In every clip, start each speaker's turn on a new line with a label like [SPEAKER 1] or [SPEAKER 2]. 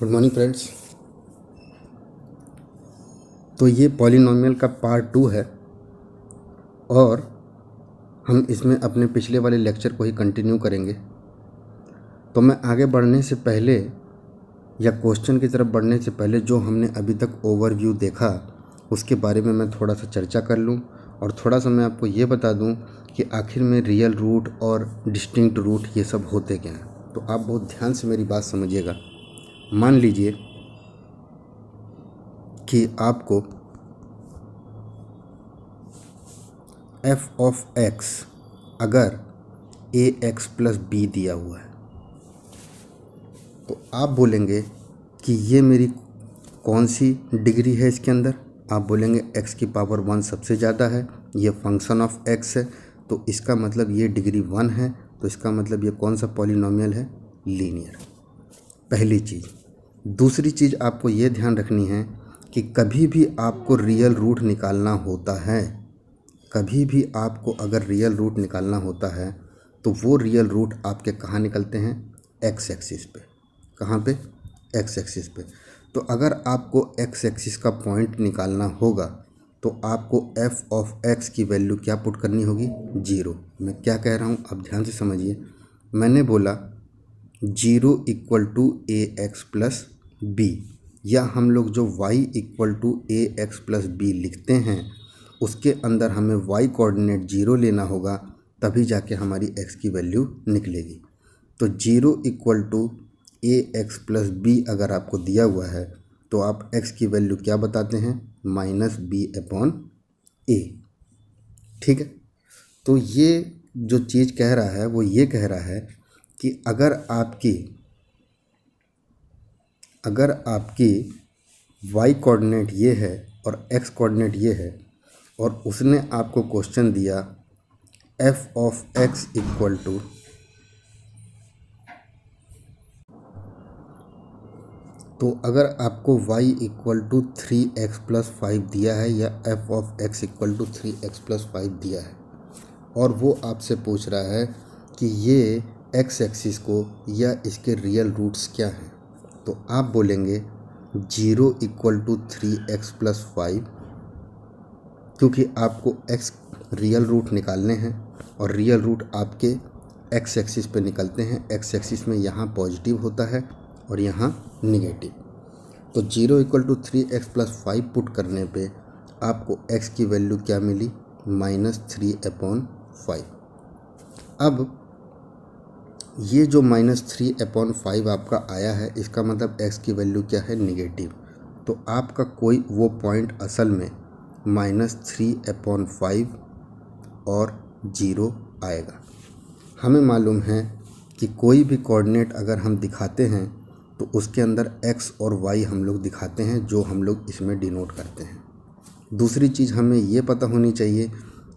[SPEAKER 1] good morning friends तो ये polynomial का पार्ट टू है और हम इसमें अपने पिछले वाले लेक्चर को ही कंटिन्यू करेंगे तो मैं आगे बढ़ने से पहले या क्वेश्चन की तरफ बढ़ने से पहले जो हमने अभी तक ओवरव्यू देखा उसके बारे में मैं थोड़ा सा चर्चा कर लूँ और थोड़ा सा मैं आपको ये बता दूँ कि आखिर में रियल रूट और डिस्टिंक्ट रूट ये सब होते क्या हैं तो आप बहुत ध्यान से मेरी बात समझिएगा मान लीजिए कि आपको एफ ऑफ एक्स अगर ए एक्स प्लस बी दिया हुआ है तो आप बोलेंगे कि ये मेरी कौन सी डिग्री है इसके अंदर आप बोलेंगे एक्स की पावर वन सबसे ज़्यादा है ये फंक्शन ऑफ एक्स है तो इसका मतलब ये डिग्री वन है तो इसका मतलब ये कौन सा पॉलिनोमियल है लीनियर पहली चीज़ दूसरी चीज़ आपको ये ध्यान रखनी है कि कभी भी आपको रियल रूट निकालना होता है कभी भी आपको अगर रियल रूट निकालना होता है तो वो रियल रूट आपके कहाँ निकलते हैं एक्स एक्सिस पे कहाँ पे एक्स एक्सिस पे तो अगर आपको एक्स एक्सिस का पॉइंट निकालना होगा तो आपको एफ ऑफ एक्स की वैल्यू क्या पुट करनी होगी जीरो मैं क्या कह रहा हूँ आप ध्यान से समझिए मैंने बोला zero equal to a x plus b या हम लोग जो y equal to a x plus b लिखते हैं उसके अंदर हमें वाई कोऑर्डिनेट जीरो लेना होगा तभी जाके हमारी एक्स की वैल्यू निकलेगी तो zero equal to a x plus b अगर आपको दिया हुआ है तो आप एक्स की वैल्यू क्या बताते हैं माइनस बी अपॉन ए ठीक है तो ये जो चीज़ कह रहा है वो ये कह रहा है कि अगर आपकी अगर आपकी वाई कोऑर्डिनेट ये है और एक्स कोऑर्डिनेट ये है और उसने आपको क्वेश्चन दिया f of x equal to तो अगर आपको y equal to three x plus five दिया है या f of x equal to three x plus five दिया है और वो आपसे पूछ रहा है कि ये एक्स एक्सिस को या इसके रियल रूट्स क्या हैं तो आप बोलेंगे zero equal to three x plus five क्योंकि आपको एक्स रियल रूट निकालने हैं और रियल रूट आपके एक्स एक्सिस पे निकलते हैं एक्स एक्सिस में यहाँ पॉजिटिव होता है और यहाँ निगेटिव तो zero equal to three x plus five put करने पे आपको एक्स की वैल्यू क्या मिली माइनस थ्री अपॉन फाइव अब ये जो माइनस थ्री अपॉन फाइव आपका आया है इसका मतलब एक्स की वैल्यू क्या है निगेटिव तो आपका कोई वो पॉइंट असल में माइनस थ्री अपॉन फाइव और ज़ीरो आएगा हमें मालूम है कि कोई भी कोऑर्डिनेट अगर हम दिखाते हैं तो उसके अंदर x और y हम लोग दिखाते हैं जो हम लोग इसमें डिनोट करते हैं दूसरी चीज़ हमें ये पता होनी चाहिए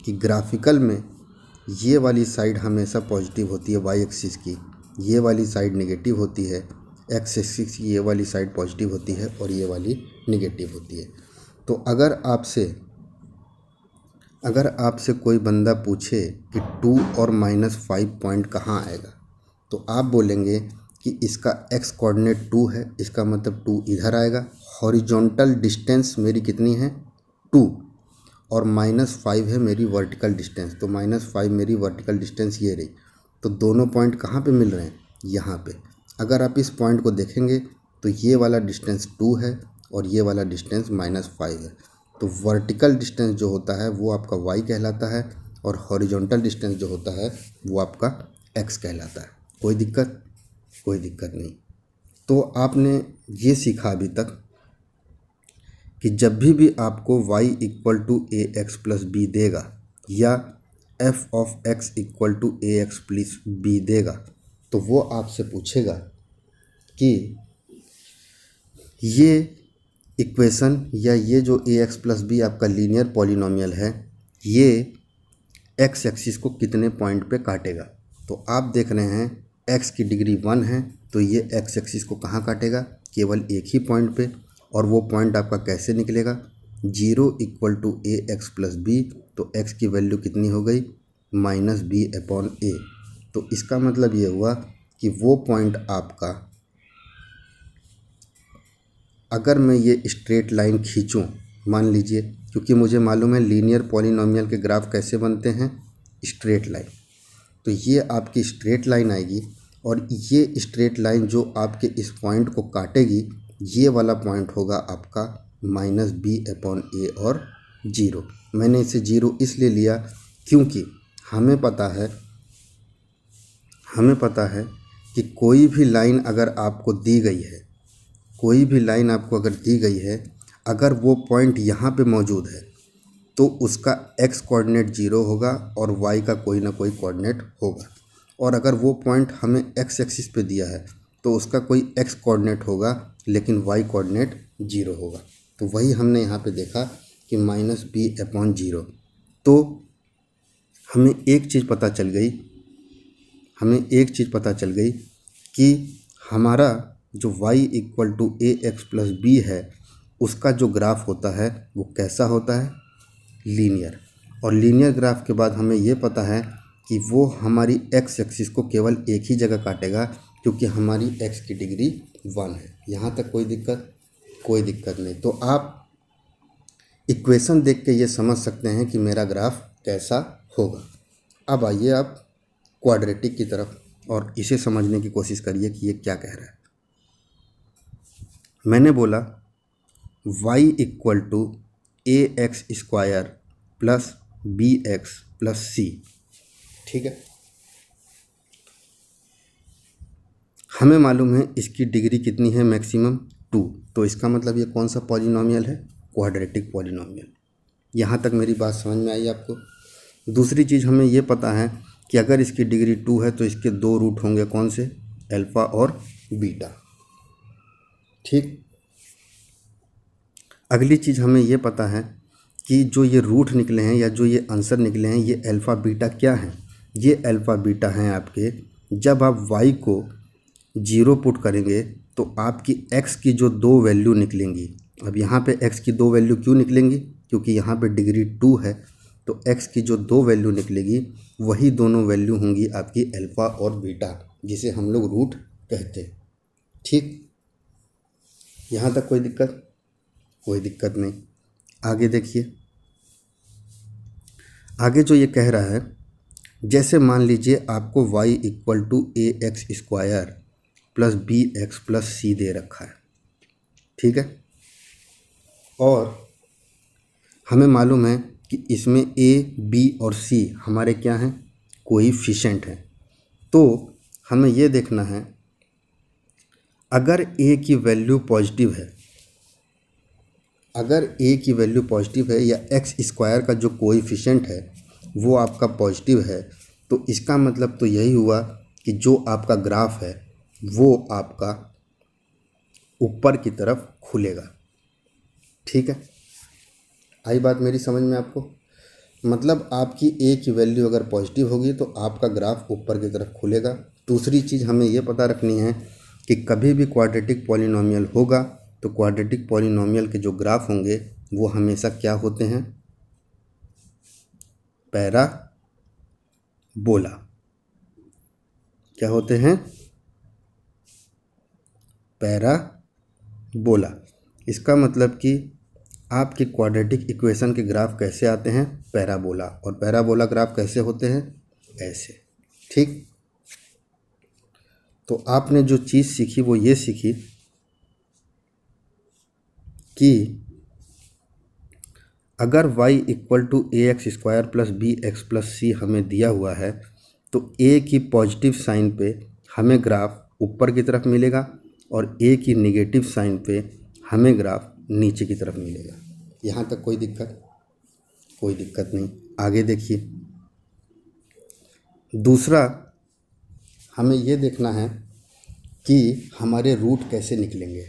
[SPEAKER 1] कि ग्राफिकल में ये वाली साइड हमेशा पॉजिटिव होती है वाई एक्सिस की ये वाली साइड नेगेटिव होती है एक्स एक्सिस की ये वाली साइड पॉजिटिव होती है और ये वाली नेगेटिव होती है तो अगर आपसे अगर आपसे कोई बंदा पूछे कि टू और माइनस फाइव पॉइंट कहाँ आएगा तो आप बोलेंगे कि इसका एक्स कोऑर्डिनेट टू है इसका मतलब टू इधर आएगा हॉरिजॉन्टल डिस्टेंस मेरी कितनी है टू और माइनस फाइव है मेरी वर्टिकल डिस्टेंस तो माइनस फाइव मेरी वर्टिकल डिस्टेंस ये रही तो दोनों पॉइंट कहाँ पे मिल रहे हैं यहाँ पे अगर आप इस पॉइंट को देखेंगे तो ये वाला डिस्टेंस टू है और ये वाला डिस्टेंस माइनस फाइव है तो वर्टिकल डिस्टेंस जो होता है वो आपका वाई कहलाता है और हॉरिजॉन्टल डिस्टेंस जो होता है वो आपका एक्स कहलाता है कोई दिक्कत कोई दिक्कत नहीं तो आपने ये सीखा अभी तक कि जब भी भी आपको y equal to a x plus b देगा या f of x equal to a x plus b देगा तो वो आपसे पूछेगा कि ये इक्वेशन या ये जो ए एक्स प्लस बी आपका लीनियर पॉलिनोमियल है ये एक्स एक्सिस को कितने पॉइंट पे काटेगा तो आप देख रहे हैं एक्स की डिग्री वन है तो ये एक्स एक्सिस को कहाँ काटेगा केवल एक ही पॉइंट पे और वो पॉइंट आपका कैसे निकलेगा zero equal to a x plus b तो एक्स की वैल्यू कितनी हो गई माइनस बी अपॉन ए तो इसका मतलब ये हुआ कि वो पॉइंट आपका अगर मैं ये स्ट्रेट लाइन खींचूं मान लीजिए क्योंकि मुझे मालूम है लीनियर पॉलिनोमियल के ग्राफ कैसे बनते हैं स्ट्रेट लाइन तो ये आपकी स्ट्रेट लाइन आएगी और ये स्ट्रेट लाइन जो आपके इस पॉइंट को काटेगी ये वाला पॉइंट होगा आपका माइनस बी अपॉन ए और जीरो मैंने इसे जीरो इसलिए लिया क्योंकि हमें पता है हमें पता है कि कोई भी लाइन अगर आपको दी गई है कोई भी लाइन आपको अगर दी गई है अगर वो पॉइंट यहाँ पे मौजूद है तो उसका एक्स कोऑर्डिनेट जीरो होगा और वाई का कोई ना कोई कोऑर्डिनेट होगा और अगर वो पॉइंट हमें एक्स एक्सिस पे दिया है तो उसका कोई एक्स कोऑर्डिनेट होगा लेकिन वाई कोऑर्डिनेट जीरो होगा तो वही हमने यहाँ पे देखा कि माइनस बी अपॉन जीरो तो हमें एक चीज़ पता चल गई हमें एक चीज़ पता चल गई कि हमारा जो y equal to a x plus b है उसका जो ग्राफ होता है वो कैसा होता है लीनियर और लीनियर ग्राफ के बाद हमें ये पता है कि वो हमारी एक्स एक्सिस को केवल एक ही जगह काटेगा क्योंकि हमारी एक्स की डिग्री वन है यहाँ तक कोई दिक्कत कोई दिक्कत नहीं तो आप इक्वेशन देख के ये समझ सकते हैं कि मेरा ग्राफ कैसा होगा अब आइए आप क्वाड्रेटिक की तरफ और इसे समझने की कोशिश करिए कि ये क्या कह रहा है मैंने बोला y equal to a x square plus b x plus c ठीक है हमें मालूम है इसकी डिग्री कितनी है मैक्सिमम टू तो इसका मतलब ये कौन सा पॉलिनोमियल है क्वाड्रेटिक पॉलिनोमियल यहाँ तक मेरी बात समझ में आई आपको दूसरी चीज़ हमें ये पता है कि अगर इसकी डिग्री टू है तो इसके दो रूट होंगे कौन से अल्फ़ा और बीटा ठीक अगली चीज़ हमें ये पता है कि जो ये रूट निकले हैं या जो ये आंसर निकले हैं ये अल्फ़ा बीटा क्या हैं ये अल्फ़ा बीटा हैं आपके जब आप वाई को जीरो पुट करेंगे तो आपकी एक्स की जो दो वैल्यू निकलेंगी अब यहाँ पे एक्स की दो वैल्यू क्यों निकलेंगी क्योंकि यहाँ पे डिग्री टू है तो एक्स की जो दो वैल्यू निकलेगी वही दोनों वैल्यू होंगी आपकी अल्फ़ा और बीटा जिसे हम लोग रूट कहते हैं ठीक यहाँ तक कोई दिक्कत कोई दिक्कत नहीं आगे देखिए आगे जो ये कह रहा है जैसे मान लीजिए आपको y equal to a x square plus b x plus c दे रखा है ठीक है और हमें मालूम है कि इसमें ए बी और सी हमारे क्या हैं कोई फिशेंट है तो हमें ये देखना है अगर ए की वैल्यू पॉजिटिव है अगर ए की वैल्यू पॉजिटिव है या एक्स स्क्वायर का जो कोएफिशिएंट है वो आपका पॉजिटिव है तो इसका मतलब तो यही हुआ कि जो आपका ग्राफ है वो आपका ऊपर की तरफ खुलेगा ठीक है आई बात मेरी समझ में आपको मतलब आपकी ए की वैल्यू अगर पॉजिटिव होगी तो आपका ग्राफ ऊपर की तरफ खुलेगा दूसरी चीज़ हमें ये पता रखनी है कि कभी भी क्वाड्रेटिक पॉलिनोमियल होगा तो क्वाड्रेटिक पॉलिनोमियल के जो ग्राफ होंगे वो हमेशा क्या होते हैं पैरा बोला क्या होते हैं पैराबोला इसका मतलब कि आपके क्वाड्रेटिक इक्वेशन के ग्राफ कैसे आते हैं पैराबोला और पैराबोला ग्राफ कैसे होते हैं ऐसे ठीक तो आपने जो चीज़ सीखी वो ये सीखी कि अगर y equal to a x square plus b x plus c हमें दिया हुआ है तो a की पॉजिटिव साइन पे हमें ग्राफ ऊपर की तरफ मिलेगा और ए की निगेटिव साइन पे हमें ग्राफ नीचे की तरफ मिलेगा यहाँ तक कोई दिक्कत कोई दिक्कत नहीं आगे देखिए दूसरा हमें ये देखना है कि हमारे रूट कैसे निकलेंगे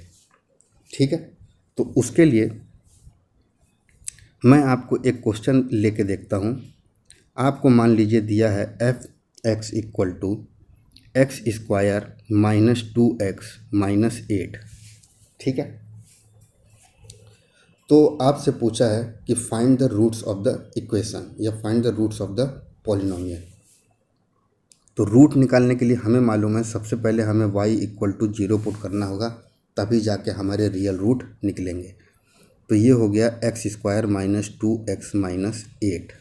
[SPEAKER 1] ठीक है तो उसके लिए मैं आपको एक क्वेश्चन लेके देखता हूँ आपको मान लीजिए दिया है f x equal to x square minus two x minus eight ठीक है तो आपसे पूछा है कि find the roots of the equation या find the roots of the polynomial तो रूट निकालने के लिए हमें मालूम है सबसे पहले हमें y equal to zero put करना होगा तभी जाके हमारे रियल रूट निकलेंगे तो ये हो गया x square minus two x minus eight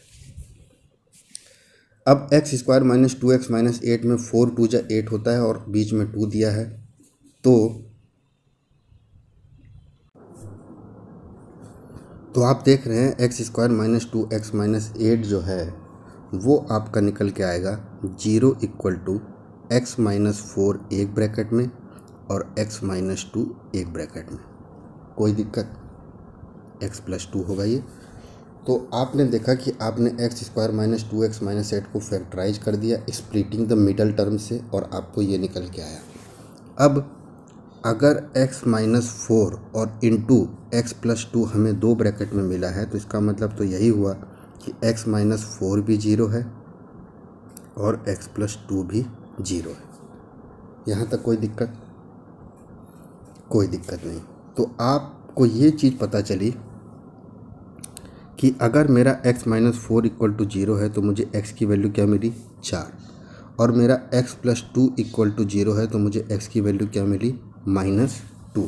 [SPEAKER 1] अब x square minus two x minus eight में फोर टू जो एट होता है और बीच में टू दिया है तो तो आप देख रहे हैं x square minus two x minus eight जो है वो आपका निकल के आएगा zero equal to x minus four एक ब्रैकेट में और एक्स माइनस टू एक ब्रैकेट में कोई दिक्कत एक्स प्लस टू होगा ये तो आपने देखा कि आपने x square minus two x minus eight को फैक्टराइज कर दिया स्प्लिटिंग द मिडल टर्म से और आपको ये निकल के आया अब अगर एक्स माइनस फोर और इंटू एक्स प्लस टू हमें दो ब्रैकेट में मिला है तो इसका मतलब तो यही हुआ कि एक्स माइनस फोर भी जीरो है और एक्स प्लस टू भी जीरो है यहाँ तक कोई दिक्कत कोई दिक्कत नहीं तो आपको ये चीज़ पता चली कि अगर मेरा x minus four equal to zero है तो मुझे x की वैल्यू क्या मिली चार और मेरा x plus two equal to zero है तो मुझे x की वैल्यू क्या मिली माइनस टू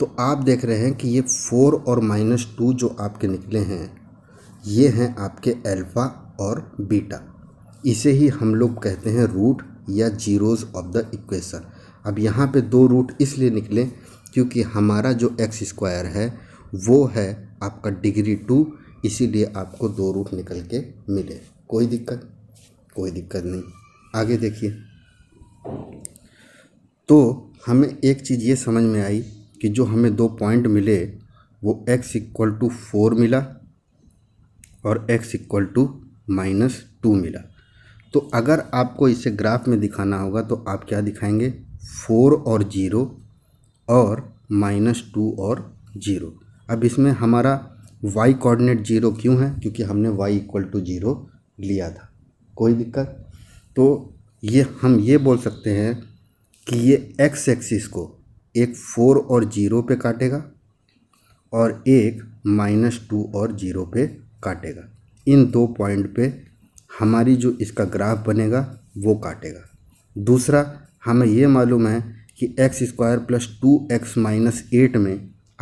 [SPEAKER 1] तो आप देख रहे हैं कि ये फोर और माइनस टू जो आपके निकले हैं ये हैं आपके अल्फ़ा और बीटा इसे ही हम लोग कहते हैं रूट या जीरोज़ ऑफ द इक्वेशन अब यहाँ पे दो रूट इसलिए निकले क्योंकि हमारा जो एक्स स्क्वायर है वो है आपका डिग्री टू इसीलिए आपको दो रूट निकल के मिले कोई दिक्कत कोई दिक्कत नहीं आगे देखिए तो हमें एक चीज़ ये समझ में आई कि जो हमें दो पॉइंट मिले वो x इक्वल टू फोर मिला और x equal to minus two मिला तो अगर आपको इसे ग्राफ में दिखाना होगा तो आप क्या दिखाएंगे फोर और ज़ीरो और माइनस टू और ज़ीरो अब इसमें हमारा वाई कोऑर्डिनेट जीरो क्यों है क्योंकि हमने वाई इक्वल टू जीरो लिया था कोई दिक्कत तो ये हम ये बोल सकते हैं कि ये एक्स एक्सिस को एक फोर और जीरो पे काटेगा और एक माइनस टू और जीरो पे काटेगा इन दो पॉइंट पे हमारी जो इसका ग्राफ बनेगा वो काटेगा दूसरा हमें ये मालूम है कि x square plus two x minus eight में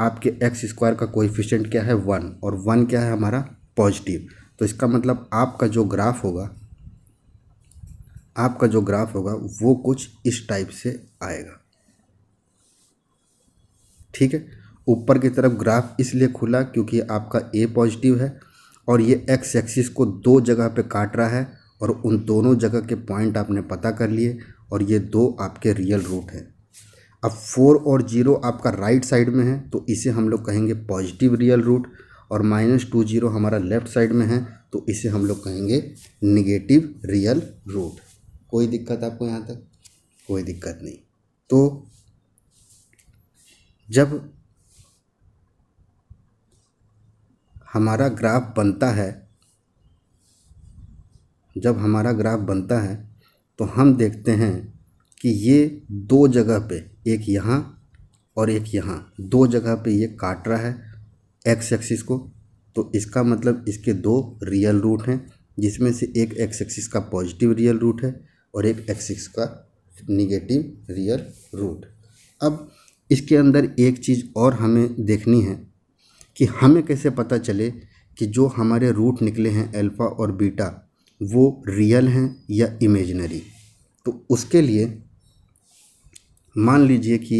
[SPEAKER 1] आपके एक्स स्क्वायर का कोफ़िशेंट क्या है वन और वन क्या है हमारा पॉजिटिव तो इसका मतलब आपका जो ग्राफ होगा आपका जो ग्राफ होगा वो कुछ इस टाइप से आएगा ठीक है ऊपर की तरफ ग्राफ इसलिए खुला क्योंकि आपका ए पॉजिटिव है और ये एक्स एक्सिस को दो जगह पे काट रहा है और उन दोनों जगह के पॉइंट आपने पता कर लिए और ये दो आपके रियल रूट हैं अब फोर और जीरो आपका राइट साइड में है तो इसे हम लोग कहेंगे पॉजिटिव रियल रूट और माइनस टू जीरो हमारा लेफ्ट साइड में है तो इसे हम लोग कहेंगे निगेटिव रियल रूट कोई दिक्कत आपको यहाँ तक कोई दिक्कत नहीं तो जब हमारा ग्राफ बनता है जब हमारा ग्राफ बनता है तो हम देखते हैं कि ये दो जगह पे एक यहाँ और एक यहाँ दो जगह पे ये काट रहा है एक्स एक्सिस को तो इसका मतलब इसके दो रियल रूट हैं जिसमें से एक एक्स एक्सिस का पॉजिटिव रियल रूट है और एक एक्सिस का निगेटिव रियल रूट अब इसके अंदर एक चीज़ और हमें देखनी है कि हमें कैसे पता चले कि जो हमारे रूट निकले हैं अल्फ़ा और बीटा वो रियल हैं या इमेजनरी तो उसके लिए मान लीजिए कि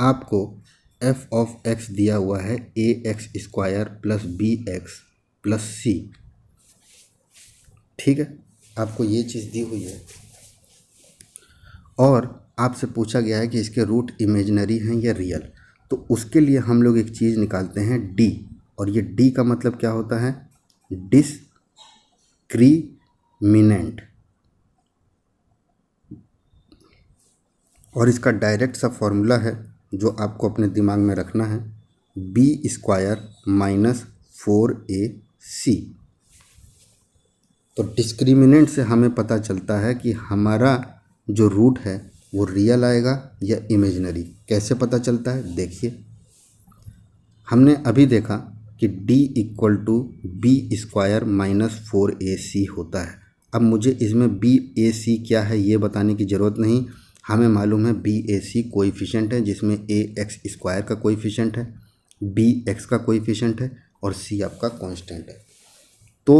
[SPEAKER 1] आपको एफ ऑफ एक्स दिया हुआ है a x square plus b x plus c ठीक है आपको ये चीज़ दी हुई है और आपसे पूछा गया है कि इसके रूट इमेजनरी हैं या रियल तो उसके लिए हम लोग एक चीज़ निकालते हैं डी और ये डी का मतलब क्या होता है डिस क्रीमिनेंट और इसका डायरेक्ट सा फॉर्मूला है जो आपको अपने दिमाग में रखना है b square minus four a c तो डिस्क्रिमिनेंट से हमें पता चलता है कि हमारा जो रूट है वो रियल आएगा या इमेजनरी कैसे पता चलता है देखिए हमने अभी देखा कि d equal to b square minus four a c होता है अब मुझे इसमें बी ए सी क्या है ये बताने की ज़रूरत नहीं हमें मालूम है बी ए सी कोईफिशेंट है जिसमें ए एक्स स्क्वायर का कोईफिशेंट है बी एक्स का कोईफिशेंट है और सी आपका कांस्टेंट है तो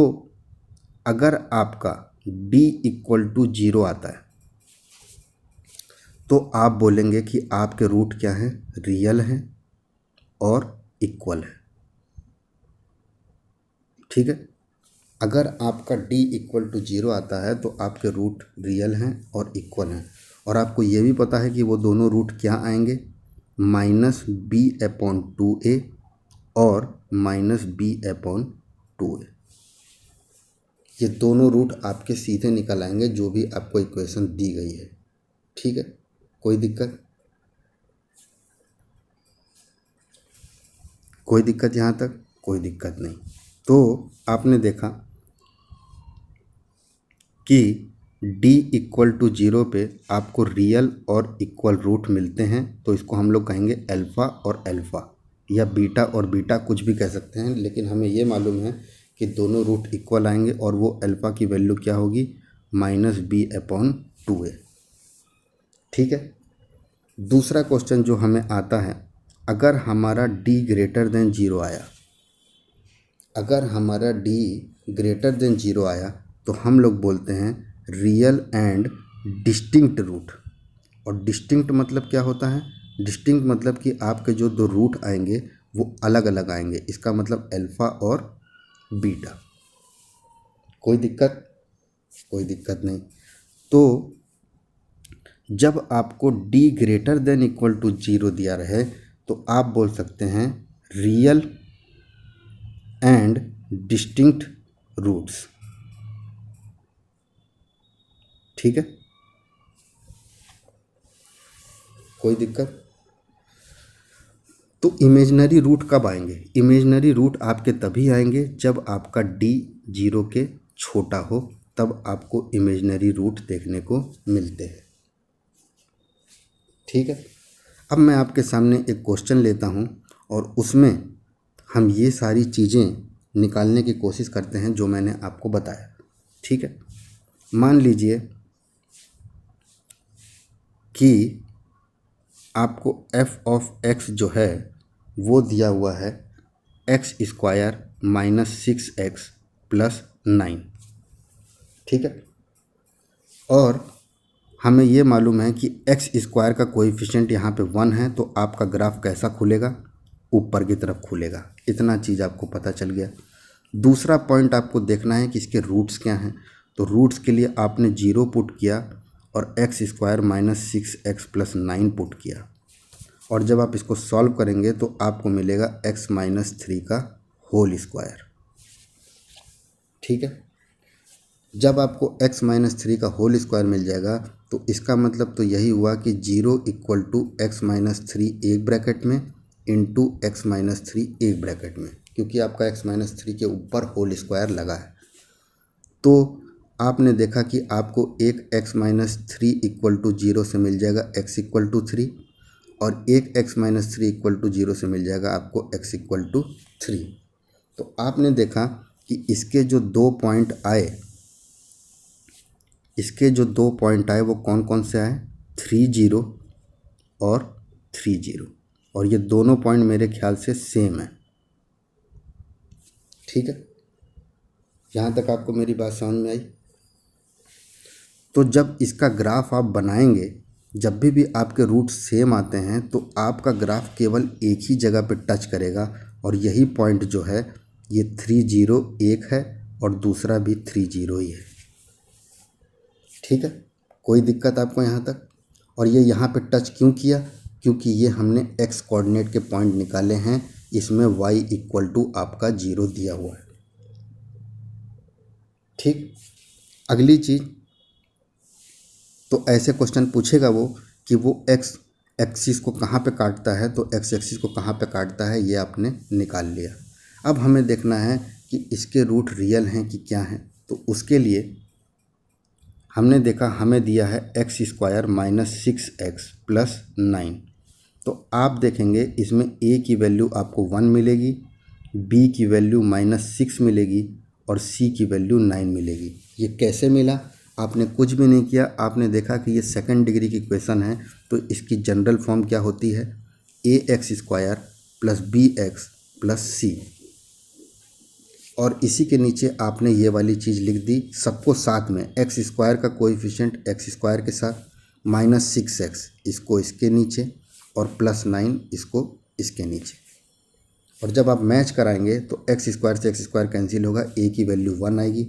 [SPEAKER 1] अगर आपका डी इक्वल टू जीरो आता है तो आप बोलेंगे कि आपके रूट क्या हैं रियल हैं और इक्वल है ठीक है अगर आपका डी इक्वल टू जीरो आता है तो आपके रूट रियल हैं और इक्वल हैं और आपको ये भी पता है कि वो दोनों रूट क्या आएंगे minus B upon two a और minus B upon two a ये दोनों रूट आपके सीधे निकल आएंगे जो भी आपको इक्वेशन दी गई है ठीक है कोई दिक्कत कोई दिक्कत यहाँ तक कोई दिक्कत नहीं तो आपने देखा कि d इक्वल टू जीरो पे आपको रियल और इक्वल रूट मिलते हैं तो इसको हम लोग कहेंगे अल्फ़ा और अल्फ़ा या बीटा और बीटा कुछ भी कह सकते हैं लेकिन हमें ये मालूम है कि दोनों रूट इक्वल आएंगे और वो अल्फ़ा की वैल्यू क्या होगी minus B upon two a ठीक है दूसरा क्वेश्चन जो हमें आता है अगर हमारा d ग्रेटर देन ज़ीरो आया अगर हमारा d ग्रेटर देन ज़ीरो आया तो हम लोग बोलते हैं रियल एंड डिस्टिंक्ट रूट और डिस्टिंक्ट मतलब क्या होता है डिस्टिंक्ट मतलब कि आपके जो दो रूट आएंगे वो अलग अलग आएंगे इसका मतलब अल्फ़ा और बीटा कोई दिक्कत कोई दिक्कत नहीं तो जब आपको d greater than equal to zero दिया रहे तो आप बोल सकते हैं रियल एंड डिस्टिंक्ट रूट्स ठीक है कोई दिक्कत तो इमेजनरी रूट कब आएंगे इमेजनरी रूट आपके तभी आएंगे जब आपका डी जीरो के छोटा हो तब आपको इमेजनरी रूट देखने को मिलते हैं ठीक है अब मैं आपके सामने एक क्वेश्चन लेता हूँ और उसमें हम ये सारी चीज़ें निकालने की कोशिश करते हैं जो मैंने आपको बताया ठीक है मान लीजिए कि आपको एफ ऑफ एक्स जो है वो दिया हुआ है x square minus six x plus nine ठीक है और हमें ये मालूम है कि एक्स स्क्वायर का कोएफिशिएंट यहाँ पे वन है तो आपका ग्राफ कैसा खुलेगा ऊपर की तरफ खुलेगा इतना चीज़ आपको पता चल गया दूसरा पॉइंट आपको देखना है कि इसके रूट्स क्या हैं तो रूट्स के लिए आपने जीरो पुट किया और x square minus six x plus nine put किया और जब आप इसको सॉल्व करेंगे तो आपको मिलेगा एक्स माइनस थ्री का होल स्क्वायर ठीक है जब आपको एक्स माइनस थ्री का होल स्क्वायर मिल जाएगा तो इसका मतलब तो यही हुआ कि zero equal to x minus three एक ब्रैकेट में इंटू एक्स माइनस थ्री एक ब्रैकेट में क्योंकि आपका एक्स माइनस थ्री के ऊपर होल स्क्वायर लगा है तो आपने देखा कि आपको एक x minus three equal to zero से मिल जाएगा एक्स इक्वल टू थ्री और एक x minus three equal to zero से मिल जाएगा आपको एक्स इक्वल टू थ्री तो आपने देखा कि इसके जो दो पॉइंट आए इसके जो दो पॉइंट आए वो कौन कौन से आए थ्री जीरो और थ्री जीरो और ये दोनों पॉइंट मेरे ख्याल से सेम है ठीक है यहाँ तक आपको मेरी बात समझ में आई तो जब इसका ग्राफ आप बनाएंगे जब भी भी आपके रूट सेम आते हैं तो आपका ग्राफ केवल एक ही जगह पर टच करेगा और यही पॉइंट जो है ये थ्री जीरो एक है और दूसरा भी थ्री जीरो ही है ठीक है कोई दिक्कत आपको यहाँ तक और ये यहाँ पे टच क्यों किया क्योंकि ये हमने एक्स कोऑर्डिनेट के पॉइंट निकाले हैं इसमें वाई इक्वल टू आपका जीरो दिया हुआ है ठीक अगली चीज़ तो ऐसे क्वेश्चन पूछेगा वो कि वो एक्स एक्सिस को कहाँ पे काटता है तो एक्स एक्सिस को कहाँ पे काटता है ये आपने निकाल लिया अब हमें देखना है कि इसके रूट रियल हैं कि क्या हैं तो उसके लिए हमने देखा हमें दिया है x square minus six x plus nine तो आप देखेंगे इसमें ए की वैल्यू आपको वन मिलेगी बी की वैल्यू माइनस सिक्स मिलेगी और सी की वैल्यू नाइन मिलेगी ये कैसे मिला आपने कुछ भी नहीं किया आपने देखा कि ये सेकेंड डिग्री की क्वेश्चन है तो इसकी जनरल फॉर्म क्या होती है a x square plus b x plus c और इसी के नीचे आपने ये वाली चीज़ लिख दी सबको साथ में एक्स स्क्वायर का कोफ़िशेंट एक्स स्क्वायर के साथ माइनस सिक्स एक्स इसको इसके नीचे और प्लस नाइन इसको इसके नीचे और जब आप मैच कराएंगे तो एक्स स्क्वायर से एक्स स्क्वायर कैंसिल होगा ए की वैल्यू वन आएगी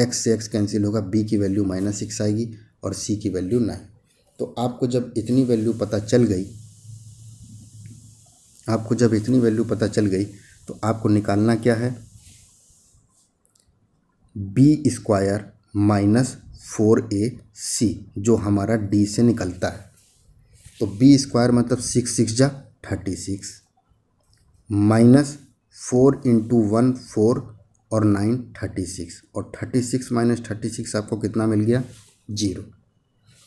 [SPEAKER 1] एक्स से एक्स कैंसिल होगा बी की वैल्यू माइनस सिक्स आएगी और सी की वैल्यू नाइन तो आपको जब इतनी वैल्यू पता चल गई आपको जब इतनी वैल्यू पता चल गई तो आपको निकालना क्या है b square minus four a c जो हमारा डी से निकलता है तो बी स्क्वायर मतलब सिक्स सिक्स जा thirty six minus four into one four और नाइन थर्टी सिक्स और thirty six minus thirty six आपको कितना मिल गया जीरो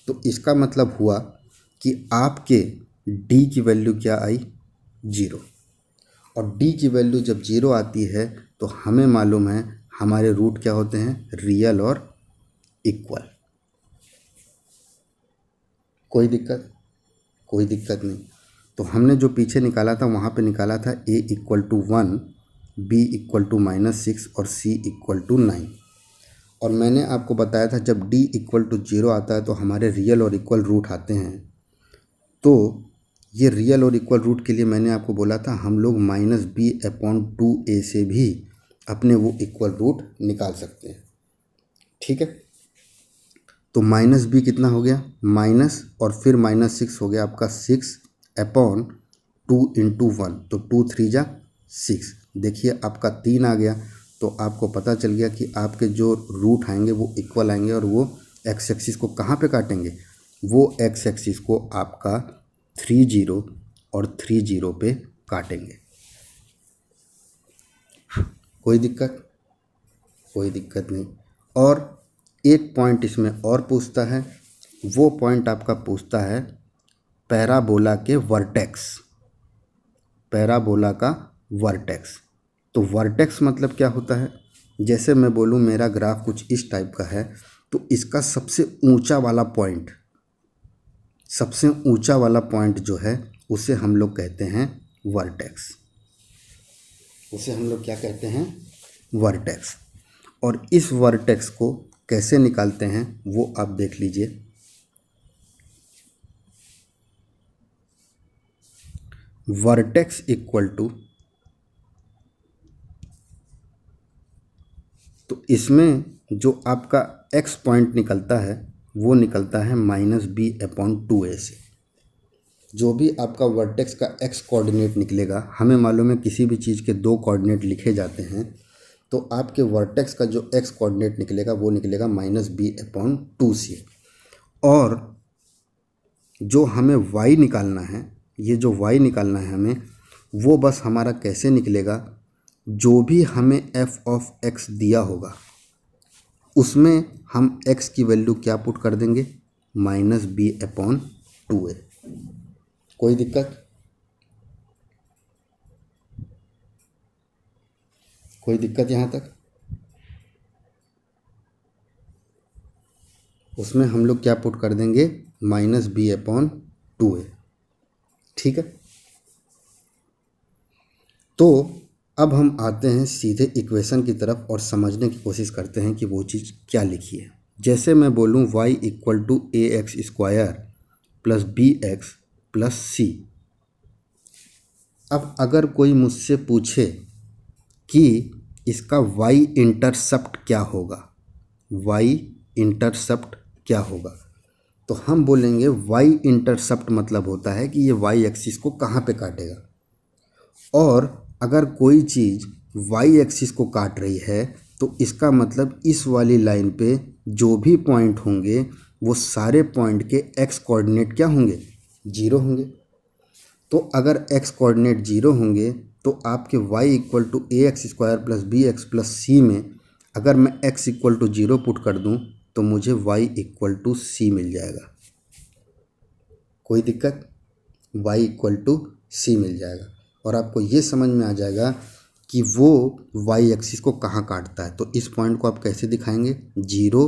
[SPEAKER 1] तो इसका मतलब हुआ कि आपके डी की वैल्यू क्या आई जीरो और डी की वैल्यू जब जीरो आती है तो हमें मालूम है हमारे रूट क्या होते हैं रियल और इक्वल कोई दिक्कत कोई दिक्कत नहीं तो हमने जो पीछे निकाला था वहाँ पे निकाला था a equal to one b equal to minus six और सी इक्वल टू नाइन और मैंने आपको बताया था जब डी इक्वल टू जीरो आता है तो हमारे रियल और इक्वल रूट आते हैं तो ये रियल और इक्वल रूट के लिए मैंने आपको बोला था हम लोग minus B upon two a से भी अपने वो इक्वल रूट निकाल सकते हैं ठीक है तो माइनस बी कितना हो गया माइनस और फिर माइनस सिक्स हो गया आपका six upon two into one तो टू थ्री जा सिक्स देखिए आपका तीन आ गया तो आपको पता चल गया कि आपके जो रूट आएंगे वो इक्वल आएंगे और वो एक्स एक्सिस को कहाँ पे काटेंगे वो एक्स एक्सिस को आपका थ्री जीरो और थ्री जीरो पे काटेंगे कोई दिक्कत कोई दिक्कत नहीं और एक पॉइंट इसमें और पूछता है वो पॉइंट आपका पूछता है पैराबोला के वर्टेक्स पैराबोला का वर्टेक्स तो वर्टेक्स मतलब क्या होता है जैसे मैं बोलूँ मेरा ग्राफ कुछ इस टाइप का है तो इसका सबसे ऊंचा वाला पॉइंट सबसे ऊंचा वाला पॉइंट जो है उसे हम लोग कहते हैं वर्टेक्स उसे हम लोग क्या कहते हैं वर्टेक्स और इस वर्टेक्स को कैसे निकालते हैं वो आप देख लीजिए वर्टेक्स इक्वल टू तो इसमें जो आपका एक्स पॉइंट निकलता है वो निकलता है minus B upon two a से जो भी आपका वर्टेक्स का एक्स कोऑर्डिनेट निकलेगा हमें मालूम है किसी भी चीज़ के दो कोऑर्डिनेट लिखे जाते हैं तो आपके वर्टेक्स का जो एक्स कोऑर्डिनेट निकलेगा वो निकलेगा minus B upon two c और जो हमें वाई निकालना है ये जो वाई निकालना है हमें वो बस हमारा कैसे निकलेगा जो भी हमें एफ ऑफ एक्स दिया होगा उसमें हम एक्स की वैल्यू क्या पुट कर देंगे minus B upon two a कोई दिक्कत कोई दिक्कत यहाँ तक उसमें हम लोग क्या पुट कर देंगे minus B upon two a ठीक है तो अब हम आते हैं सीधे इक्वेशन की तरफ और समझने की कोशिश करते हैं कि वो चीज़ क्या लिखी है जैसे मैं बोलूँ y equal to a x square plus b x plus c अब अगर कोई मुझसे पूछे कि इसका वाई इंटरसेप्ट क्या होगा वाई इंटरसेप्ट क्या होगा तो हम बोलेंगे वाई इंटरसेप्ट मतलब होता है कि ये वाई एक्सिस को कहाँ पे काटेगा और अगर कोई चीज़ वाई एक्सिस को काट रही है तो इसका मतलब इस वाली लाइन पे जो भी पॉइंट होंगे वो सारे पॉइंट के एक्स कोऑर्डिनेट क्या होंगे जीरो होंगे तो अगर एक्स कोऑर्डिनेट जीरो होंगे तो आपके y equal to a x square plus b x plus c में अगर मैं x equal to zero put कर दूं तो मुझे वाई इक्वल टू सी मिल जाएगा कोई दिक्कत वाई इक्वल टू सी मिल जाएगा और आपको ये समझ में आ जाएगा कि वो वाई एक्सिस को कहाँ काटता है तो इस पॉइंट को आप कैसे दिखाएंगे जीरो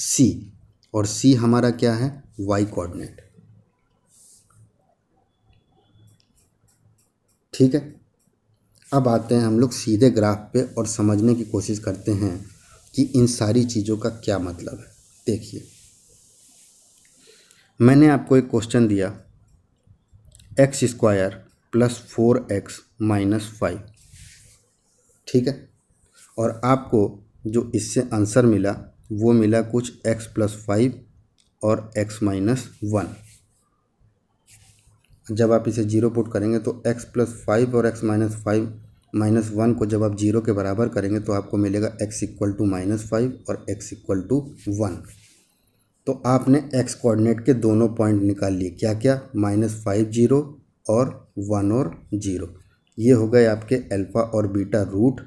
[SPEAKER 1] सी और सी हमारा क्या है वाई कोऑर्डिनेट ठीक है अब आते हैं हम लोग सीधे ग्राफ पे और समझने की कोशिश करते हैं कि इन सारी चीज़ों का क्या मतलब है देखिए मैंने आपको एक क्वेश्चन दिया x square plus four x minus five ठीक है और आपको जो इससे आंसर मिला वो मिला कुछ एक्स प्लस फाइव और एक्स माइनस वन जब आप इसे जीरो पुट करेंगे तो एक्स प्लस फाइव और x minus five minus one को जब आप जीरो के बराबर करेंगे तो आपको मिलेगा x equal to minus five और एक्स इक्वल टू वन तो आपने एक्स कोऑर्डिनेट के दोनों पॉइंट निकाल लिए क्या क्या माइनस फाइव जीरो और वन और जीरो ये हो गए आपके अल्फ़ा और बीटा रूट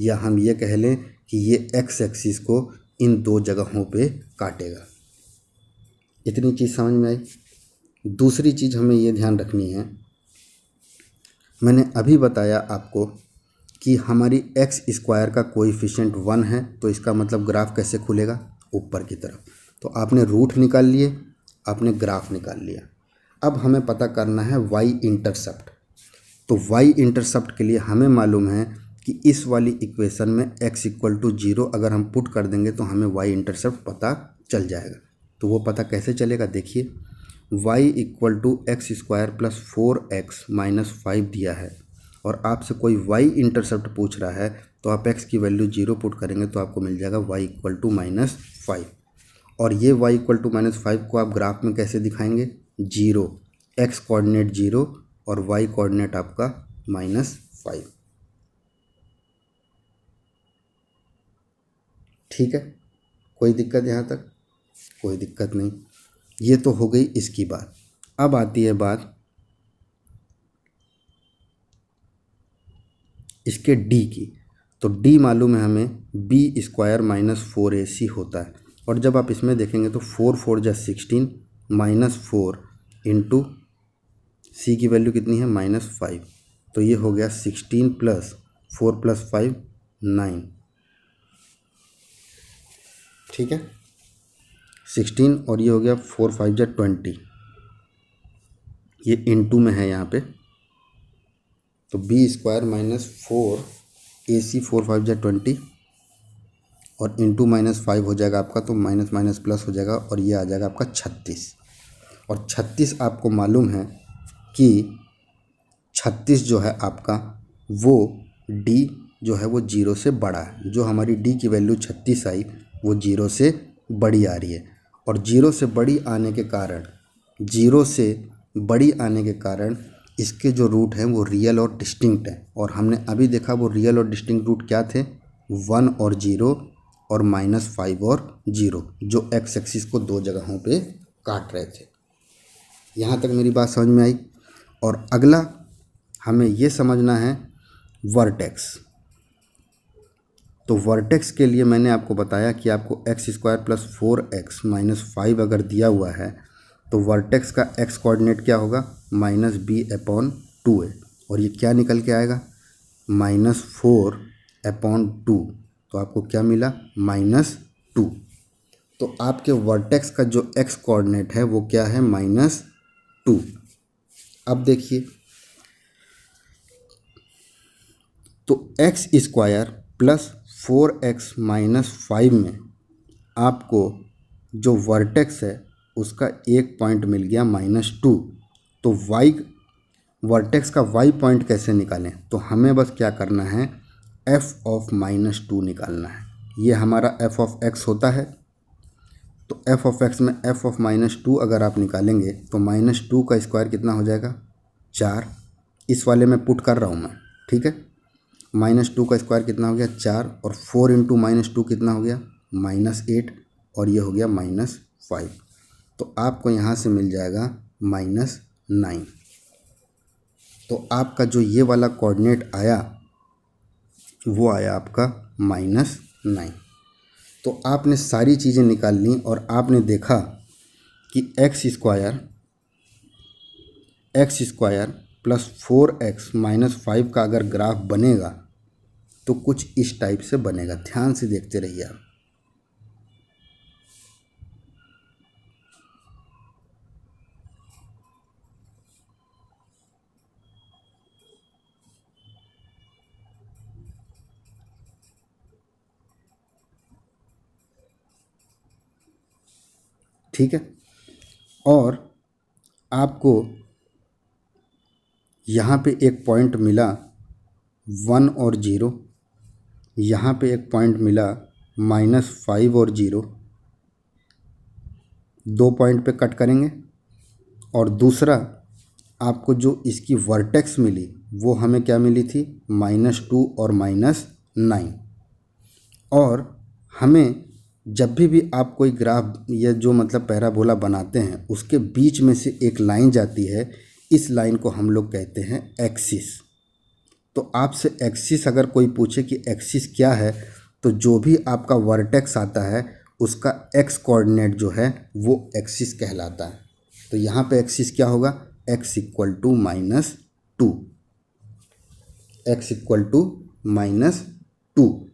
[SPEAKER 1] या हम ये कह लें कि ये एक्स एक्सिस को इन दो जगहों पे काटेगा इतनी चीज़ समझ में आई दूसरी चीज़ हमें ये ध्यान रखनी है मैंने अभी बताया आपको कि हमारी एक्स स्क्वायर का कोईफ़िशेंट वन है तो इसका मतलब ग्राफ कैसे खुलेगा ऊपर की तरफ तो आपने रूट निकाल लिए आपने ग्राफ निकाल लिया अब हमें पता करना है वाई इंटरसेप्ट तो वाई इंटरसेप्ट के लिए हमें मालूम है कि इस वाली इक्वेशन में एक्स इक्वल टू जीरो अगर हम पुट कर देंगे तो हमें वाई इंटरसेप्ट पता चल जाएगा तो वो पता कैसे चलेगा देखिए y equal to x square plus four x minus five दिया है और आपसे कोई वाई इंटरसेप्ट पूछ रहा है तो आप एक्स की वैल्यू जीरो पुट करेंगे तो आपको मिल जाएगा y equal to minus five और ये y equal to minus five को आप ग्राफ में कैसे दिखाएंगे जीरो एक्स कोऑर्डिनेट जीरो और वाई कोऑर्डिनेट आपका माइनस फाइव ठीक है कोई दिक्कत यहाँ तक कोई दिक्कत नहीं ये तो हो गई इसकी बात अब आती है बात इसके डी की तो डी मालूम है हमें b square minus four a c होता है और जब आप इसमें देखेंगे तो फोर फोर जा sixteen minus four into c की वैल्यू कितनी है माइनस फाइव तो ये हो गया sixteen plus four plus five nine ठीक है सिक्सटीन और ये हो गया फोर फाइव जै ट्वेंटी ये इंटू में है यहाँ पे तो b square minus four a c four five जै ट्वेंटी और इंटू माइनस फाइव हो जाएगा आपका तो माइनस माइनस प्लस हो जाएगा और ये आ जाएगा आपका छत्तीस और छत्तीस आपको मालूम है कि छत्तीस जो है आपका वो डी जो है वो जीरो से बड़ा है जो हमारी डी की वैल्यू छत्तीस आई वो जीरो से बड़ी आ रही है और जीरो से बड़ी आने के कारण जीरो से बड़ी आने के कारण इसके जो रूट हैं वो रियल और डिस्टिंक्ट हैं और हमने अभी देखा वो रियल और डिस्टिंक्ट रूट क्या थे वन और जीरो और माइनस फाइव और जीरो जो एक्स एक्सिस को दो जगहों पे काट रहे थे यहाँ तक मेरी बात समझ में आई और अगला हमें ये समझना है वर्टेक्स तो वर्टेक्स के लिए मैंने आपको बताया कि आपको x square plus four x minus five अगर दिया हुआ है तो वर्टेक्स का एक्स कोऑर्डिनेट क्या होगा minus B upon two a और ये क्या निकल के आएगा माइनस फोर अपॉन टू तो आपको क्या मिला माइनस टू तो आपके वर्टेक्स का जो एक्स कोऑर्डिनेट है वो क्या है माइनस टू अब देखिए तो x square plus four x minus five में आपको जो वर्टेक्स है उसका एक पॉइंट मिल गया माइनस टू तो वाई वर्टेक्स का वाई पॉइंट कैसे निकालें तो हमें बस क्या करना है एफ ऑफ माइनस टू निकालना है ये हमारा एफ ऑफ एक्स होता है तो एफ ऑफ एक्स में एफ ऑफ माइनस टू अगर आप निकालेंगे तो माइनस टू का स्क्वायर कितना हो जाएगा चार इस वाले में पुट कर रहा हूँ मैं ठीक है माइनस टू का स्क्वायर कितना हो गया चार और फोर इंटू माइनस टू कितना हो गया माइनस एट और ये हो गया माइनस फाइव तो आपको यहाँ से मिल जाएगा माइनस नाइन तो आपका जो ये वाला कोऑर्डिनेट आया वो आया आपका माइनस नाइन तो आपने सारी चीज़ें निकाल ली और आपने देखा कि x square x square plus four x minus five का अगर ग्राफ बनेगा तो कुछ इस टाइप से बनेगा ध्यान से देखते रहिए आप ठीक है और आपको यहाँ पे एक पॉइंट मिला वन और ज़ीरो यहाँ पे एक पॉइंट मिला माइनस फाइव और ज़ीरो दो पॉइंट पे कट करेंगे और दूसरा आपको जो इसकी वर्टेक्स मिली वो हमें क्या मिली थी माइनस टू और माइनस नाइन और हमें जब भी भी आप कोई ग्राफ या जो मतलब पैराबोला बनाते हैं उसके बीच में से एक लाइन जाती है इस लाइन को हम लोग कहते हैं एक्सिस तो आपसे एक्सिस अगर कोई पूछे कि एक्सिस क्या है तो जो भी आपका वर्टेक्स आता है उसका एक्स कोऑर्डिनेट जो है वो एक्सिस कहलाता है तो यहाँ पे एक्सिस क्या होगा x equal to minus two x equal to minus two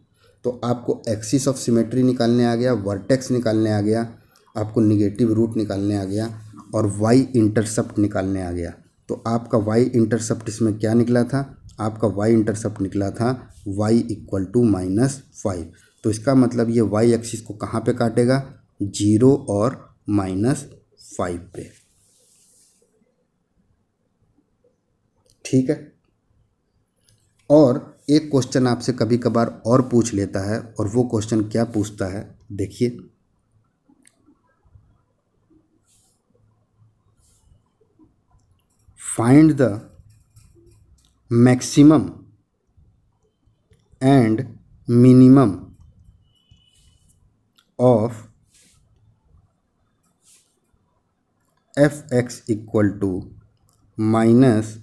[SPEAKER 1] तो आपको एक्सिस ऑफ सिमेट्री निकालने आ गया वर्टेक्स निकालने आ गया आपको निगेटिव रूट निकालने आ गया और वाई इंटरसेप्ट निकालने आ गया तो आपका वाई इंटरसेप्ट इसमें क्या निकला था आपका वाई इंटरसेप्ट निकला था y equal to minus five तो इसका मतलब ये वाई एक्सिस को कहाँ पे काटेगा जीरो और माइनस फाइव पे ठीक है और एक क्वेश्चन आपसे कभी कभार और पूछ लेता है और वो क्वेश्चन क्या पूछता है देखिए find the maximum and minimum of f x equal to minus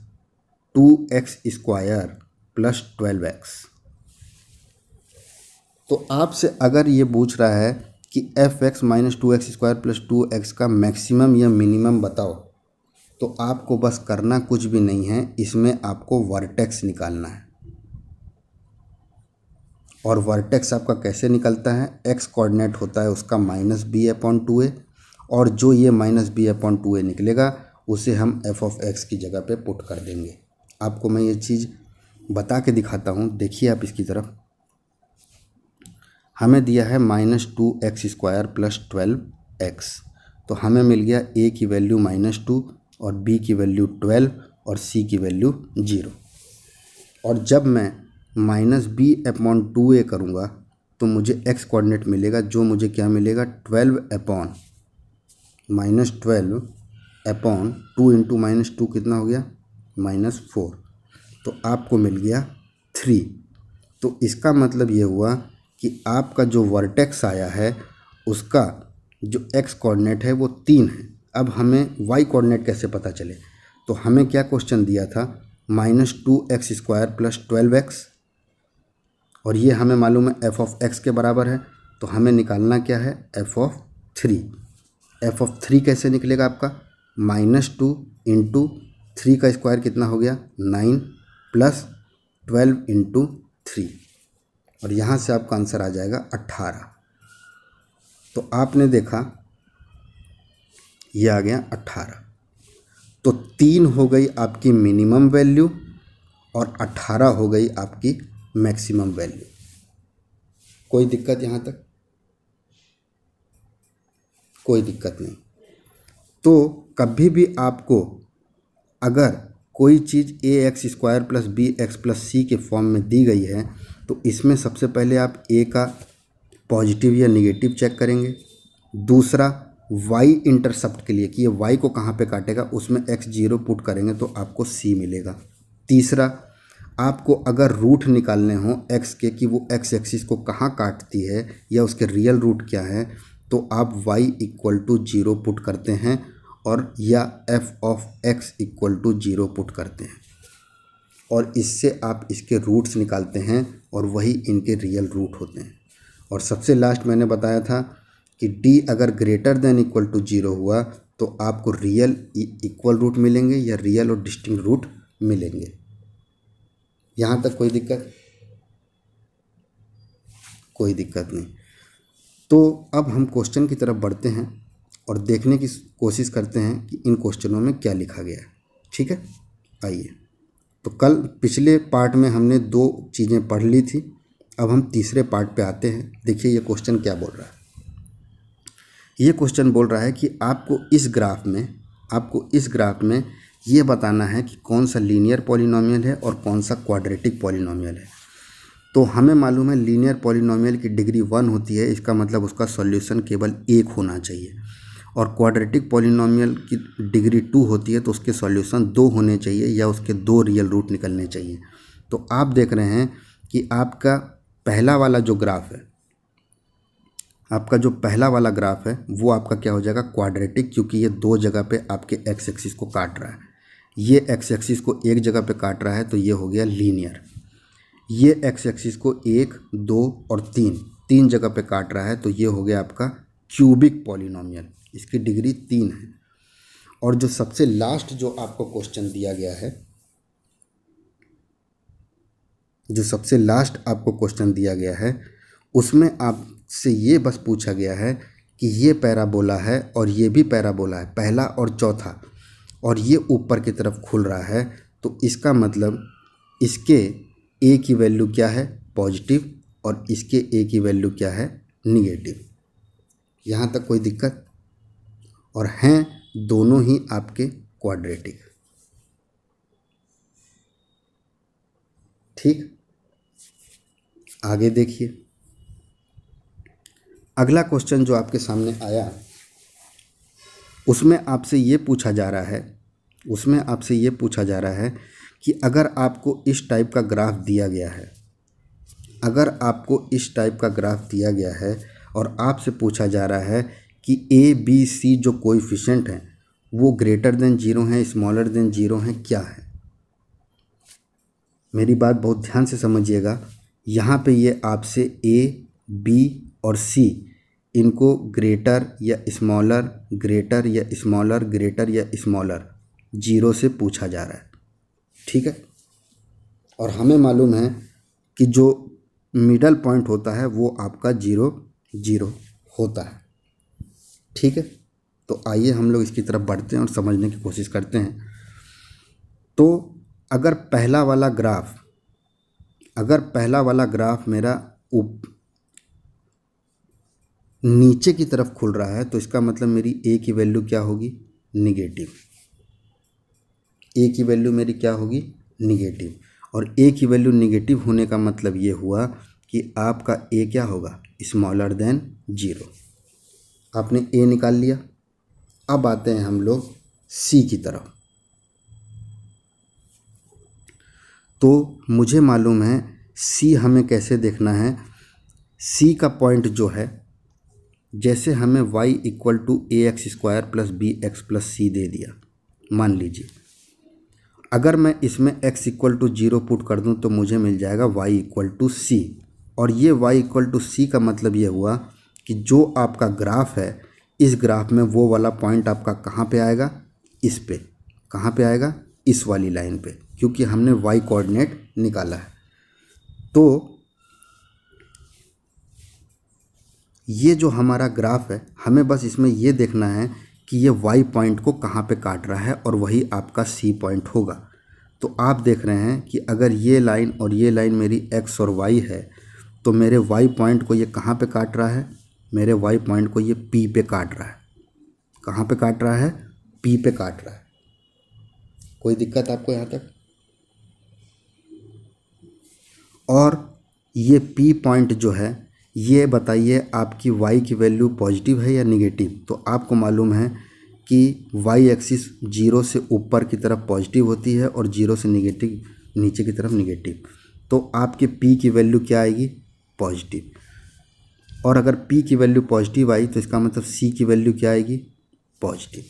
[SPEAKER 1] two x square plus twelve x तो आपसे अगर ये पूछ रहा है कि f x minus two x square plus two x का मैक्सिमम या मिनिमम बताओ तो आपको बस करना कुछ भी नहीं है इसमें आपको वर्टेक्स निकालना है और वर्टेक्स आपका कैसे निकलता है एक्स कोऑर्डिनेट होता है उसका minus B upon two a और जो ये minus B upon two a निकलेगा उसे हम एफ ऑफ एक्स की जगह पे पुट कर देंगे आपको मैं ये चीज़ बता के दिखाता हूँ देखिए आप इसकी तरफ हमें दिया है minus two x square plus twelve x तो हमें मिल गया ए की वैल्यू माइनस टू और बी की वैल्यू ट्वेल्व और सी की वैल्यू जीरो और जब मैं minus B upon two A करूँगा तो मुझे एक्स कोऑर्डिनेट मिलेगा जो मुझे क्या मिलेगा twelve upon minus twelve upon two into minus two कितना हो गया माइनस फोर तो आपको मिल गया थ्री तो इसका मतलब ये हुआ कि आपका जो वर्टेक्स आया है उसका जो एक्स कोऑर्डिनेट है वो तीन है अब हमें वाई कोऑर्डिनेट कैसे पता चले तो हमें क्या क्वेश्चन दिया था minus two x square plus twelve x और ये हमें मालूम है एफ ऑफ एक्स के बराबर है तो हमें निकालना क्या है f of three f of three कैसे निकलेगा आपका माइनस टू इंटू थ्री का स्क्वायर कितना हो गया nine plus twelve into three और यहाँ से आपका आंसर आ जाएगा अट्ठारह तो आपने देखा ये आ गया अट्ठारह तो तीन हो गई आपकी मिनिमम वैल्यू और अट्ठारह हो गई आपकी मैक्सिमम वैल्यू कोई दिक्कत यहाँ तक कोई दिक्कत नहीं तो कभी भी आपको अगर कोई चीज़ a x square plus b x plus c के फॉर्म में दी गई है तो इसमें सबसे पहले आप ए का पॉजिटिव या निगेटिव चेक करेंगे दूसरा वाई इंटरसेप्ट के लिए कि ये वाई को कहाँ पे काटेगा उसमें एक्स जीरो पुट करेंगे तो आपको सी मिलेगा तीसरा आपको अगर रूट निकालने हो एक्स के कि वो एक्स एक्सिस को कहाँ काटती है या उसके रियल रूट क्या है तो आप y equal to zero put करते हैं और या f of x equal to zero put करते हैं और इससे आप इसके रूट्स निकालते हैं और वही इनके रियल रूट होते हैं और सबसे लास्ट मैंने बताया था कि डी अगर greater than equal to zero हुआ तो आपको रियल इक्वल रूट मिलेंगे या रियल और डिस्टिंग रूट मिलेंगे यहाँ तक कोई दिक्कत कोई दिक्कत नहीं तो अब हम क्वेश्चन की तरफ बढ़ते हैं और देखने की कोशिश करते हैं कि इन क्वेश्चनों में क्या लिखा गया है ठीक है आइए तो कल पिछले पार्ट में हमने दो चीज़ें पढ़ ली थी अब हम तीसरे पार्ट पे आते हैं देखिए ये क्वेश्चन क्या बोल रहा है ये क्वेश्चन बोल रहा है कि आपको इस ग्राफ में आपको इस ग्राफ में ये बताना है कि कौन सा लीनियर पॉलिनोमियल है और कौन सा क्वाड्रेटिक पॉलिनोमियल है तो हमें मालूम है लीनियर पॉलिनोमियल की डिग्री वन होती है इसका मतलब उसका सॉल्यूशन केवल एक होना चाहिए और क्वाड्रेटिक पॉलिनोमियल की डिग्री टू होती है तो उसके सॉल्यूशन दो होने चाहिए या उसके दो रियल रूट निकलने चाहिए तो आप देख रहे हैं कि आपका पहला वाला जो ग्राफ है आपका जो पहला वाला ग्राफ है वो आपका क्या हो जाएगा क्वाड्रेटिक क्योंकि ये दो जगह पे आपके एक्स एक्सिस को काट रहा है ये एक्स एक्सिस को एक जगह पे काट रहा है तो ये हो गया लीनियर ये एक्स एक्सिस को एक दो और तीन तीन जगह पे काट रहा है तो ये हो गया आपका क्यूबिक पॉलिनोमियल इसकी डिग्री तीन है और जो सबसे लास्ट जो आपको क्वेश्चन दिया गया है जो सबसे लास्ट आपको क्वेश्चन दिया गया है उसमें आपसे ये बस पूछा गया है कि ये पैराबोला है और ये भी पैराबोला है पहला और चौथा और ये ऊपर की तरफ खुल रहा है तो इसका मतलब इसके ए की वैल्यू क्या है पॉजिटिव और इसके ए की वैल्यू क्या है निगेटिव यहाँ तक कोई दिक्कत और हैं दोनों ही आपके क्वाड्रेटिक ठीक आगे देखिए अगला क्वेश्चन जो आपके सामने आया उसमें आपसे ये पूछा जा रहा है उसमें आपसे ये पूछा जा रहा है कि अगर आपको इस टाइप का ग्राफ दिया गया है अगर आपको इस टाइप का ग्राफ दिया गया है और आपसे पूछा जा रहा है कि ए बी सी जो कोएफिशिएंट हैं वो ग्रेटर देन जीरो हैं स्मॉलर देन जीरो हैं क्या है मेरी बात बहुत ध्यान से समझिएगा यहाँ पे ये आपसे ए बी और सी इनको ग्रेटर या स्मॉलर ग्रेटर या स्मॉलर ग्रेटर या स्मॉलर जीरो से पूछा जा रहा है ठीक है और हमें मालूम है कि जो मिडल पॉइंट होता है वो आपका जीरो जीरो होता है ठीक है तो आइए हम लोग इसकी तरफ बढ़ते हैं और समझने की कोशिश करते हैं तो अगर पहला वाला ग्राफ अगर पहला वाला ग्राफ मेरा उप नीचे की तरफ खुल रहा है तो इसका मतलब मेरी ए की वैल्यू क्या होगी निगेटिव ए की वैल्यू मेरी क्या होगी निगेटिव और ए की वैल्यू निगेटिव होने का मतलब ये हुआ कि आपका ए क्या होगा स्मॉलर देन जीरो आपने ए निकाल लिया अब आते हैं हम लोग सी की तरफ तो मुझे मालूम है सी हमें कैसे देखना है सी का पॉइंट जो है जैसे हमें y equal to a x square plus b x plus c दे दिया मान लीजिए अगर मैं इसमें x equal to zero put कर दूं तो मुझे मिल जाएगा y इक्वल टू सी और ये y इक्वल टू सी का मतलब ये हुआ कि जो आपका ग्राफ है इस ग्राफ में वो वाला पॉइंट आपका कहाँ पे आएगा इस पे कहाँ पे आएगा इस वाली लाइन पे क्योंकि हमने वाई कोऑर्डिनेट निकाला है तो ये जो हमारा ग्राफ है हमें बस इसमें ये देखना है कि ये वाई पॉइंट को कहाँ पे काट रहा है और वही आपका सी पॉइंट होगा तो आप देख रहे हैं कि अगर ये लाइन और ये लाइन मेरी एक्स और वाई है तो मेरे वाई पॉइंट को ये कहाँ पे काट रहा है मेरे वाई पॉइंट को ये पी पे काट रहा है कहाँ पे काट रहा है पी पे काट रहा है कोई दिक्कत आपको यहाँ तक और ये पी पॉइंट जो है ये बताइए आपकी वाई की वैल्यू पॉजिटिव है या निगेटिव तो आपको मालूम है कि वाई एक्सिस जीरो से ऊपर की तरफ पॉजिटिव होती है और जीरो से निगेटिव नीचे की तरफ निगेटिव तो आपके पी की वैल्यू क्या आएगी पॉजिटिव और अगर P की वैल्यू पॉजिटिव आई तो इसका मतलब C की वैल्यू क्या आएगी पॉजिटिव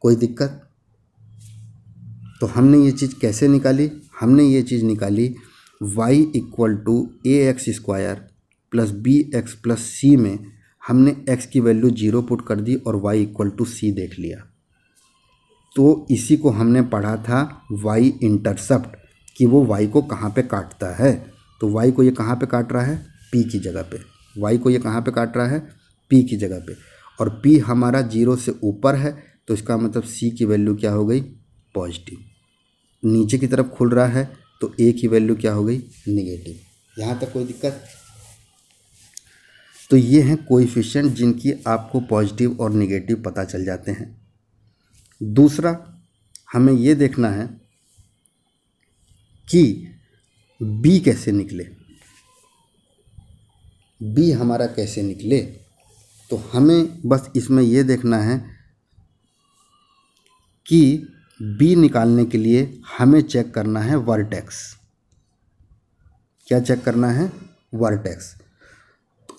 [SPEAKER 1] कोई दिक्कत तो हमने ये चीज़ कैसे निकाली हमने ये चीज़ निकाली y equal to a x square plus b x plus c में हमने x की वैल्यू जीरो पुट कर दी और y इक्वल टू सी देख लिया तो इसी को हमने पढ़ा था y इंटरसेप्ट कि वो y को कहाँ पे काटता है तो y को ये कहाँ पे काट रहा है पी की जगह पे वाई को ये कहाँ पे काट रहा है पी की जगह पे और पी हमारा जीरो से ऊपर है तो इसका मतलब सी की वैल्यू क्या हो गई पॉजिटिव नीचे की तरफ खुल रहा है तो ए की वैल्यू क्या हो गई निगेटिव यहाँ तक कोई दिक्कत तो ये हैं कोइफिशियंट जिनकी आपको पॉजिटिव और निगेटिव पता चल जाते हैं दूसरा हमें ये देखना है कि बी कैसे निकले बी हमारा कैसे निकले तो हमें बस इसमें यह देखना है कि बी निकालने के लिए हमें चेक करना है वर्टेक्स क्या चेक करना है वर्टेक्स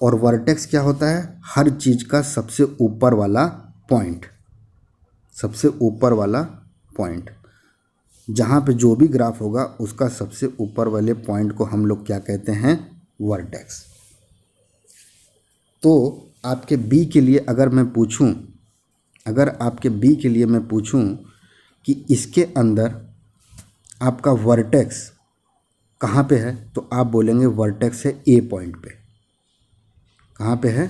[SPEAKER 1] और वर्टेक्स क्या होता है हर चीज़ का सबसे ऊपर वाला पॉइंट सबसे ऊपर वाला पॉइंट जहाँ पे जो भी ग्राफ होगा उसका सबसे ऊपर वाले पॉइंट को हम लोग क्या कहते हैं वर्टेक्स तो आपके बी के लिए अगर मैं पूछूं अगर आपके बी के लिए मैं पूछूं कि इसके अंदर आपका वर्टेक्स कहाँ पे है तो आप बोलेंगे वर्टेक्स है ए पॉइंट पे कहाँ पे है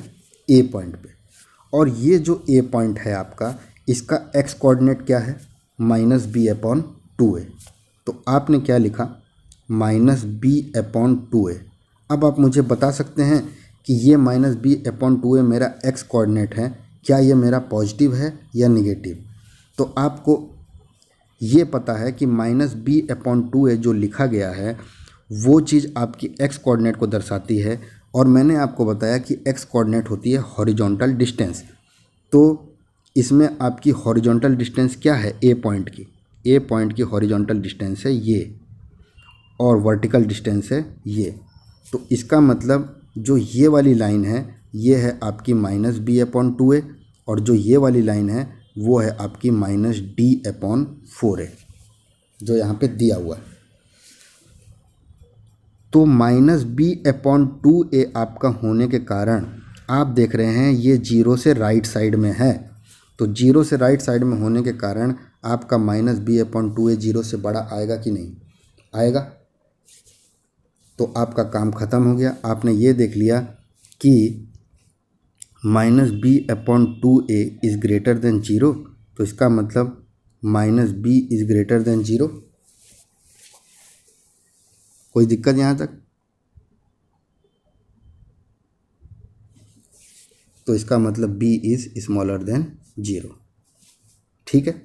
[SPEAKER 1] ए पॉइंट पे और ये जो ए पॉइंट है आपका इसका एक्स कोऑर्डिनेट क्या है minus B upon two a तो आपने क्या लिखा minus B upon two a अब आप मुझे बता सकते हैं कि ये minus B upon two a मेरा एक्स कोऑर्डिनेट है क्या ये मेरा पॉजिटिव है या निगेटिव तो आपको ये पता है कि minus B upon two a जो लिखा गया है वो चीज़ आपकी एक्स कोऑर्डिनेट को दर्शाती है और मैंने आपको बताया कि एक्स कोऑर्डिनेट होती है हॉरिजॉन्टल डिस्टेंस तो इसमें आपकी हॉरिजॉन्टल डिस्टेंस क्या है ए पॉइंट की ए पॉइंट की हॉरिजॉन्टल डिस्टेंस है ये और वर्टिकल डिस्टेंस है ये तो इसका मतलब जो ये वाली लाइन है ये है आपकी minus B upon two a और जो ये वाली लाइन है वो है आपकी minus d upon four a जो यहाँ पे दिया हुआ है तो minus B upon two a आपका होने के कारण आप देख रहे हैं ये जीरो से राइट साइड में है तो जीरो से राइट साइड में होने के कारण आपका minus B upon two a zero से बड़ा आएगा कि नहीं आएगा तो आपका काम खत्म हो गया आपने ये देख लिया कि minus B upon two a is greater than zero तो इसका मतलब minus b is greater than zero कोई दिक्कत यहाँ तक तो इसका मतलब b is smaller than zero ठीक है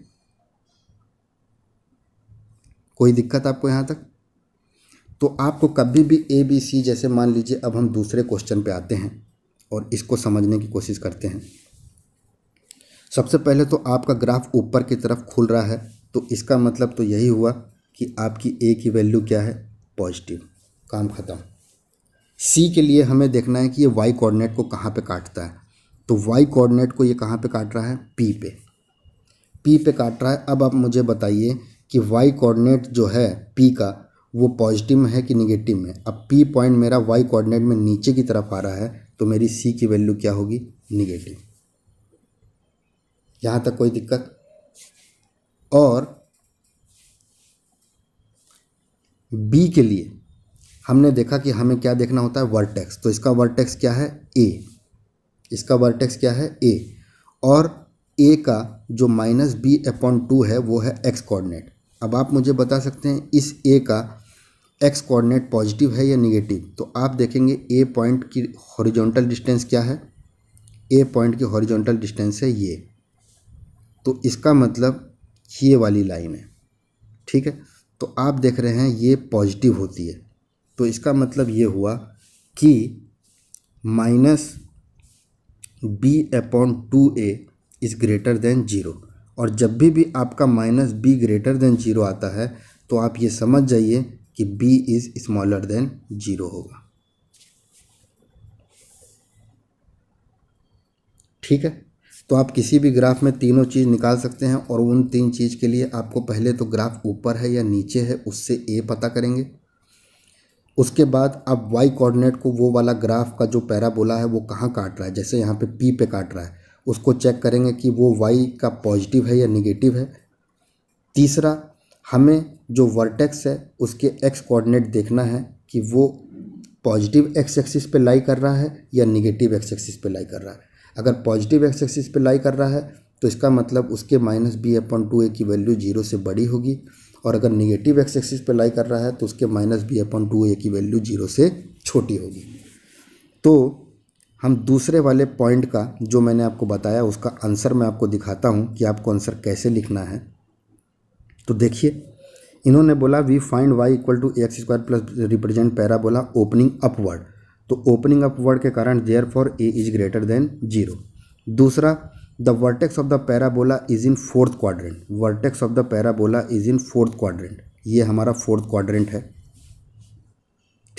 [SPEAKER 1] कोई दिक्कत आपको यहाँ तक तो आपको कभी भी ए बी सी जैसे मान लीजिए अब हम दूसरे क्वेश्चन पे आते हैं और इसको समझने की कोशिश करते हैं सबसे पहले तो आपका ग्राफ ऊपर की तरफ खुल रहा है तो इसका मतलब तो यही हुआ कि आपकी ए की वैल्यू क्या है पॉजिटिव काम ख़त्म सी के लिए हमें देखना है कि ये वाई कोऑर्डिनेट को कहाँ पे काटता है तो वाई कोऑर्डिनेट को ये कहाँ पे काट रहा है पी पे पी पे काट रहा है अब आप मुझे बताइए कि वाई कोऑर्डिनेट जो है पी का वो पॉजिटिव में है कि निगेटिव में अब पी पॉइंट मेरा वाई कोऑर्डिनेट में नीचे की तरफ आ रहा है तो मेरी सी की वैल्यू क्या होगी निगेटिव यहाँ तक कोई दिक्कत और बी के लिए हमने देखा कि हमें क्या देखना होता है वर्टेक्स तो इसका वर्टेक्स क्या है ए इसका वर्टेक्स क्या है ए और ए का जो माइनस बी अपॉन टू है वो है एक्स कोऑर्डिनेट अब आप मुझे बता सकते हैं इस ए का एक्स कोऑर्डिनेट पॉजिटिव है या निगेटिव तो आप देखेंगे ए पॉइंट की हॉरिजॉन्टल डिस्टेंस क्या है ए पॉइंट की हॉरिजॉन्टल डिस्टेंस है ये तो इसका मतलब ये वाली लाइन है ठीक है तो आप देख रहे हैं ये पॉजिटिव होती है तो इसका मतलब ये हुआ कि minus B upon two a is greater than zero और जब भी भी आपका minus b greater than zero आता है तो आप ये समझ जाइए कि b is smaller than zero होगा ठीक है तो आप किसी भी ग्राफ में तीनों चीज़ निकाल सकते हैं और उन तीन चीज़ के लिए आपको पहले तो ग्राफ ऊपर है या नीचे है उससे ए पता करेंगे उसके बाद आप वाई कोऑर्डिनेट को वो वाला ग्राफ का जो पैराबोला है वो कहाँ काट रहा है जैसे यहाँ पे पी पे काट रहा है उसको चेक करेंगे कि वो वाई का पॉजिटिव है या निगेटिव है तीसरा हमें जो वर्टेक्स है उसके एक्स कोऑर्डिनेट देखना है कि वो पॉजिटिव एक्स एक्सिस पे लाई कर रहा है या नेगेटिव एक्स एक्सिस पे लाई कर रहा है अगर पॉजिटिव एक्स एक्सिस पे लाई कर रहा है तो इसका मतलब उसके minus B upon two a की वैल्यू जीरो से बड़ी होगी और अगर निगेटिव एक्स एक्सिस पे लाई कर रहा है तो उसके minus B upon two a की वैल्यू जीरो से छोटी होगी तो हम दूसरे वाले पॉइंट का जो मैंने आपको बताया उसका आंसर मैं आपको दिखाता हूँ कि आपको आंसर कैसे लिखना है तो देखिए इन्होंने बोला we find y equal to x square plus represent parabola opening upward तो ओपनिंग अपवर्ड के कारण therefore a is greater than zero दूसरा the vertex of the parabola is in fourth quadrant vertex of the parabola is in fourth quadrant ये हमारा fourth quadrant है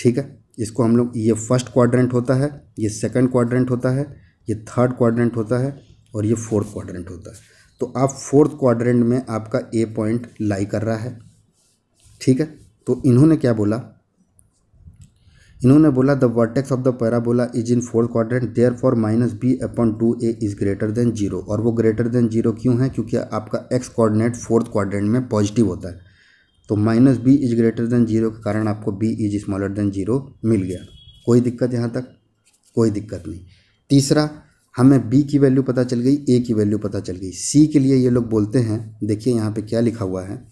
[SPEAKER 1] ठीक है इसको हम लोग ये फर्स्ट क्वाड्रेंट होता है ये सेकंड क्वाड्रेंट होता है ये थर्ड क्वाड्रेंट होता है और ये फोर्थ क्वाड्रेंट होता है तो आप फोर्थ क्वाड्रेंट में आपका ए पॉइंट लाई कर रहा है ठीक है तो इन्होंने क्या बोला इन्होंने बोला the vertex of the parabola is in fourth quadrant therefore minus B upon two a is greater than zero और वो ग्रेटर देन जीरो क्यों है क्योंकि आपका एक्स कोऑर्डिनेट फोर्थ क्वाड्रेंट में पॉजिटिव होता है तो minus b is greater than zero के कारण आपको b is smaller than zero मिल गया कोई दिक्कत यहाँ तक कोई दिक्कत नहीं तीसरा हमें बी की वैल्यू पता चल गई ए की वैल्यू पता चल गई सी के लिए ये लोग बोलते हैं देखिए यहाँ पर क्या लिखा हुआ है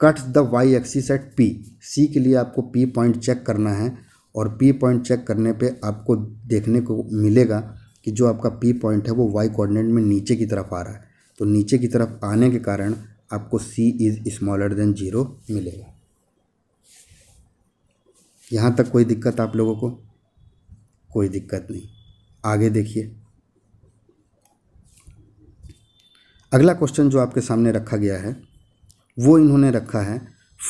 [SPEAKER 1] cut the y axis at p c के लिए आपको पी पॉइंट चेक करना है और पी पॉइंट चेक करने पे आपको देखने को मिलेगा कि जो आपका पी पॉइंट है वो वाई कोऑर्डिनेट में नीचे की तरफ आ रहा है तो नीचे की तरफ आने के कारण आपको c is smaller than zero मिलेगा यहाँ तक कोई दिक्कत आप लोगों को कोई दिक्कत नहीं आगे देखिए अगला क्वेश्चन जो आपके सामने रखा गया है वो इन्होंने रखा है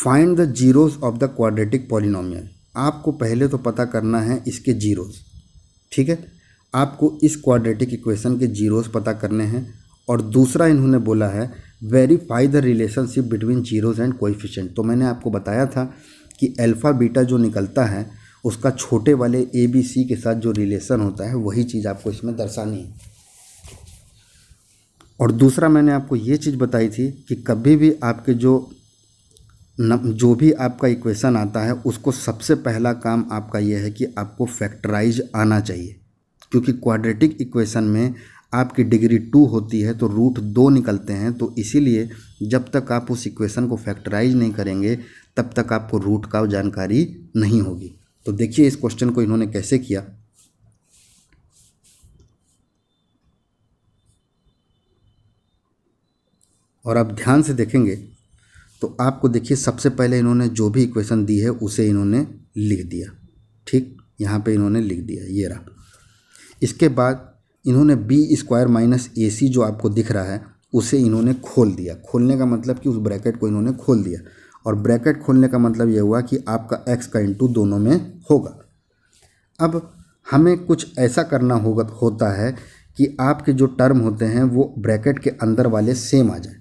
[SPEAKER 1] find the zeros of the quadratic polynomial आपको पहले तो पता करना है इसके जीरोस ठीक है आपको इस क्वाड्रेटिक इक्वेशन के जीरोस पता करने हैं और दूसरा इन्होंने बोला है verify the relationship between zeros and coefficient तो मैंने आपको बताया था कि अल्फ़ा बीटा जो निकलता है उसका छोटे वाले ए बी सी के साथ जो रिलेशन होता है वही चीज़ आपको इसमें दर्शानी है और दूसरा मैंने आपको ये चीज़ बताई थी कि कभी भी आपके जो न, जो भी आपका इक्वेशन आता है उसको सबसे पहला काम आपका ये है कि आपको फैक्टराइज आना चाहिए क्योंकि क्वाड्रेटिक इक्वेशन में आपकी डिग्री टू होती है तो रूट दो निकलते हैं तो इसीलिए जब तक आप उस इक्वेशन को फैक्टराइज नहीं करेंगे तब तक आपको रूट का जानकारी नहीं होगी तो देखिए इस क्वेश्चन को इन्होंने कैसे किया और आप ध्यान से देखेंगे तो आपको देखिए सबसे पहले इन्होंने जो भी इक्वेशन दी है उसे इन्होंने लिख दिया ठीक यहाँ पे इन्होंने लिख दिया ये रहा इसके बाद इन्होंने b square minus a c जो आपको दिख रहा है उसे इन्होंने खोल दिया खोलने का मतलब कि उस ब्रैकेट को इन्होंने खोल दिया और ब्रैकेट खोलने का मतलब यह हुआ कि आपका एक्स का इंटू दोनों में होगा अब हमें कुछ ऐसा करना होगा होता है कि आपके जो टर्म होते हैं वो ब्रैकेट के अंदर वाले सेम आ जाए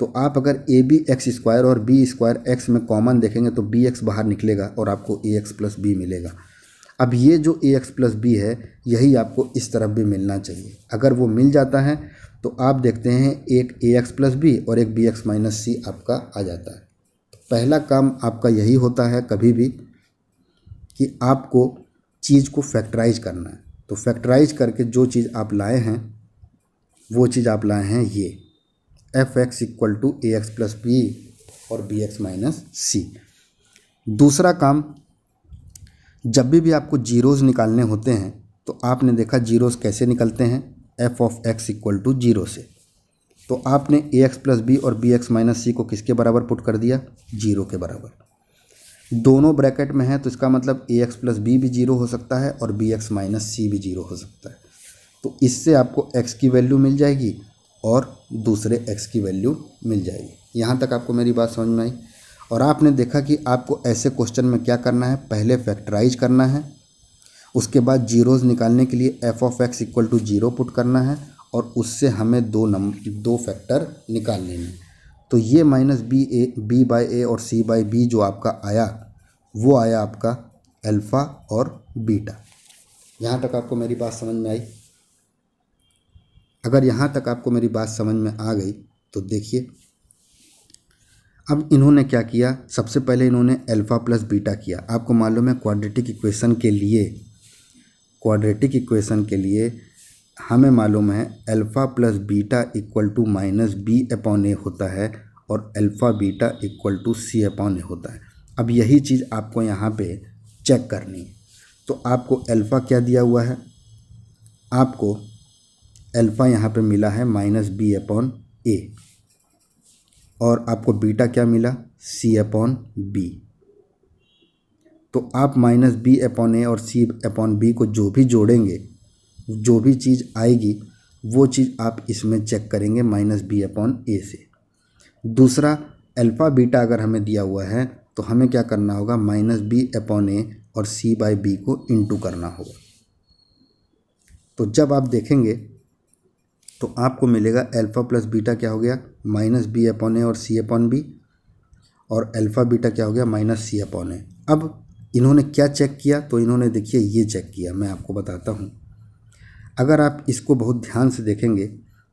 [SPEAKER 1] तो आप अगर ए बी एक्स स्क्वायर और बी स्क्वायर एक्स में कॉमन देखेंगे तो बी एक्स बाहर निकलेगा और आपको ए एक्स प्लस बी मिलेगा अब ये जो ए एक्स प्लस बी है यही आपको इस तरफ भी मिलना चाहिए अगर वो मिल जाता है तो आप देखते हैं एक ए एक्स प्लस बी और एक बी एक्स माइनस सी आपका आ जाता है तो पहला काम आपका यही होता है कभी भी कि आपको चीज़ को फैक्टराइज करना है तो फैक्टराइज करके जो चीज़ आप लाए हैं वो चीज़ आप लाए हैं ये f x equal to a x plus b और बी एक्स माइनस सी दूसरा काम जब भी भी आपको जीरोज़ निकालने होते हैं तो आपने देखा जीरोज़ कैसे निकलते हैं f of x equal to zero से तो आपने ए एक्स प्लस बी और बी एक्स माइनस सी को किसके बराबर पुट कर दिया जीरो के बराबर दोनों ब्रैकेट में है तो इसका मतलब ए एक्स प्लस बी भी जीरो हो सकता है और बी एक्स माइनस सी भी जीरो हो सकता है तो इससे आपको एक्स की वैल्यू मिल जाएगी और दूसरे एक्स की वैल्यू मिल जाएगी यहाँ तक आपको मेरी बात समझ में आई और आपने देखा कि आपको ऐसे क्वेश्चन में क्या करना है पहले फैक्टराइज करना है उसके बाद जीरोज़ निकालने के लिए f of x equal to zero put करना है और उससे हमें दो नम दो फैक्टर निकाल लेने हैं तो ये minus b a b by a और सी बाई बी जो आपका आया वो आया आपका अल्फ़ा और बीटा यहाँ तक आपको मेरी बात समझ में आई अगर यहाँ तक आपको मेरी बात समझ में आ गई तो देखिए अब इन्होंने क्या किया सबसे पहले इन्होंने अल्फ़ा प्लस बीटा किया आपको मालूम है क्वाड्रेटिक इक्वेशन के लिए क्वाड्रेटिक इक्वेशन के लिए हमें मालूम है alpha plus beta equal to minus B upon a होता है और alpha beta equal to c upon a होता है अब यही चीज़ आपको यहाँ पे चेक करनी है तो आपको अल्फ़ा क्या दिया हुआ है आपको अल्फ़ा यहाँ पे मिला है माइनस बी अपॉन ए और आपको बीटा क्या मिला सी अपॉन बी तो आप माइनस बी अपॉन ए और सी अपॉन बी को जो भी जोड़ेंगे जो भी चीज़ आएगी वो चीज़ आप इसमें चेक करेंगे माइनस बी अपॉन ए से दूसरा अल्फ़ा बीटा अगर हमें दिया हुआ है तो हमें क्या करना होगा माइनस बी अपॉन ए और सी बाई बी को इंटू करना होगा तो जब आप देखेंगे तो आपको मिलेगा अल्फ़ा प्लस बीटा क्या हो गया माइनस बी अपॉन ए और सी अपॉन बी और अल्फ़ा बीटा क्या हो गया माइनस सी अपॉन ए अब इन्होंने क्या चेक किया तो इन्होंने देखिए ये चेक किया मैं आपको बताता हूँ अगर आप इसको बहुत ध्यान से देखेंगे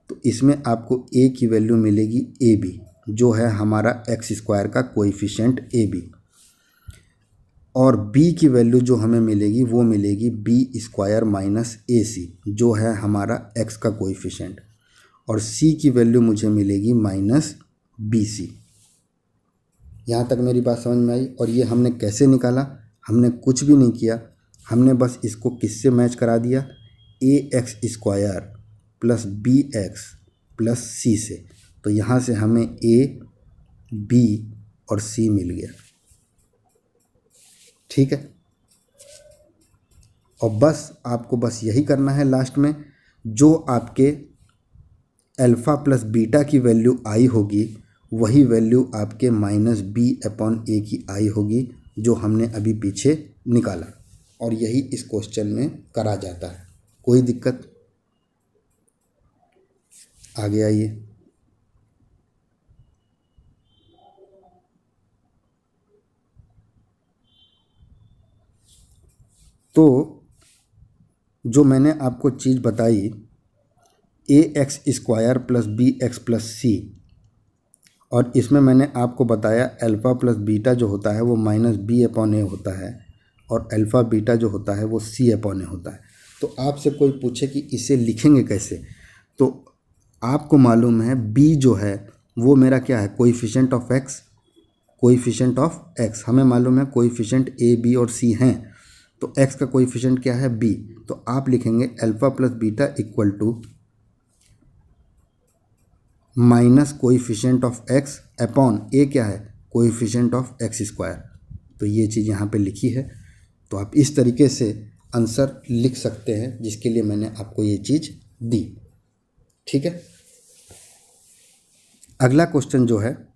[SPEAKER 1] तो इसमें आपको ए की वैल्यू मिलेगी ए बी जो है हमारा एक्स स्क्वायर का कोएफिशिएंट ए बी और b की वैल्यू जो हमें मिलेगी वो मिलेगी b square minus a c जो है हमारा x का कोएफिशिएंट और c की वैल्यू मुझे मिलेगी माइनस बी सी यहाँ तक मेरी बात समझ में आई और ये हमने कैसे निकाला हमने कुछ भी नहीं किया हमने बस इसको किससे मैच करा दिया a x square plus b x plus c से तो यहाँ से हमें ए बी और सी मिल गया ठीक है और बस आपको बस यही करना है लास्ट में जो आपके अल्फ़ा प्लस बीटा की वैल्यू आई होगी वही वैल्यू आपके माइनस बी अपॉन ए की आई होगी जो हमने अभी पीछे निकाला और यही इस क्वेश्चन में करा जाता है कोई दिक्कत आगे आइए तो जो मैंने आपको चीज़ बताई a x square plus b x plus c और इसमें मैंने आपको बताया अल्फ़ा प्लस बीटा जो होता है वो माइनस बी अपॉन ए होता है और अल्फ़ा बीटा जो होता है वो सी अपॉन ए होता है तो आपसे कोई पूछे कि इसे लिखेंगे कैसे तो आपको मालूम है बी जो है वो मेरा क्या है coefficient of x coefficient of x हमें मालूम है कोईफिशेंट ए बी और सी हैं तो एक्स का कोइफिशियंट क्या है बी तो आप लिखेंगे alpha plus beta equal to minus coefficient of x upon a क्या है कोइफिशियंट ऑफ एक्स स्क्वायर तो ये चीज़ यहाँ पे लिखी है तो आप इस तरीके से आंसर लिख सकते हैं जिसके लिए मैंने आपको ये चीज़ दी ठीक है अगला क्वेश्चन जो है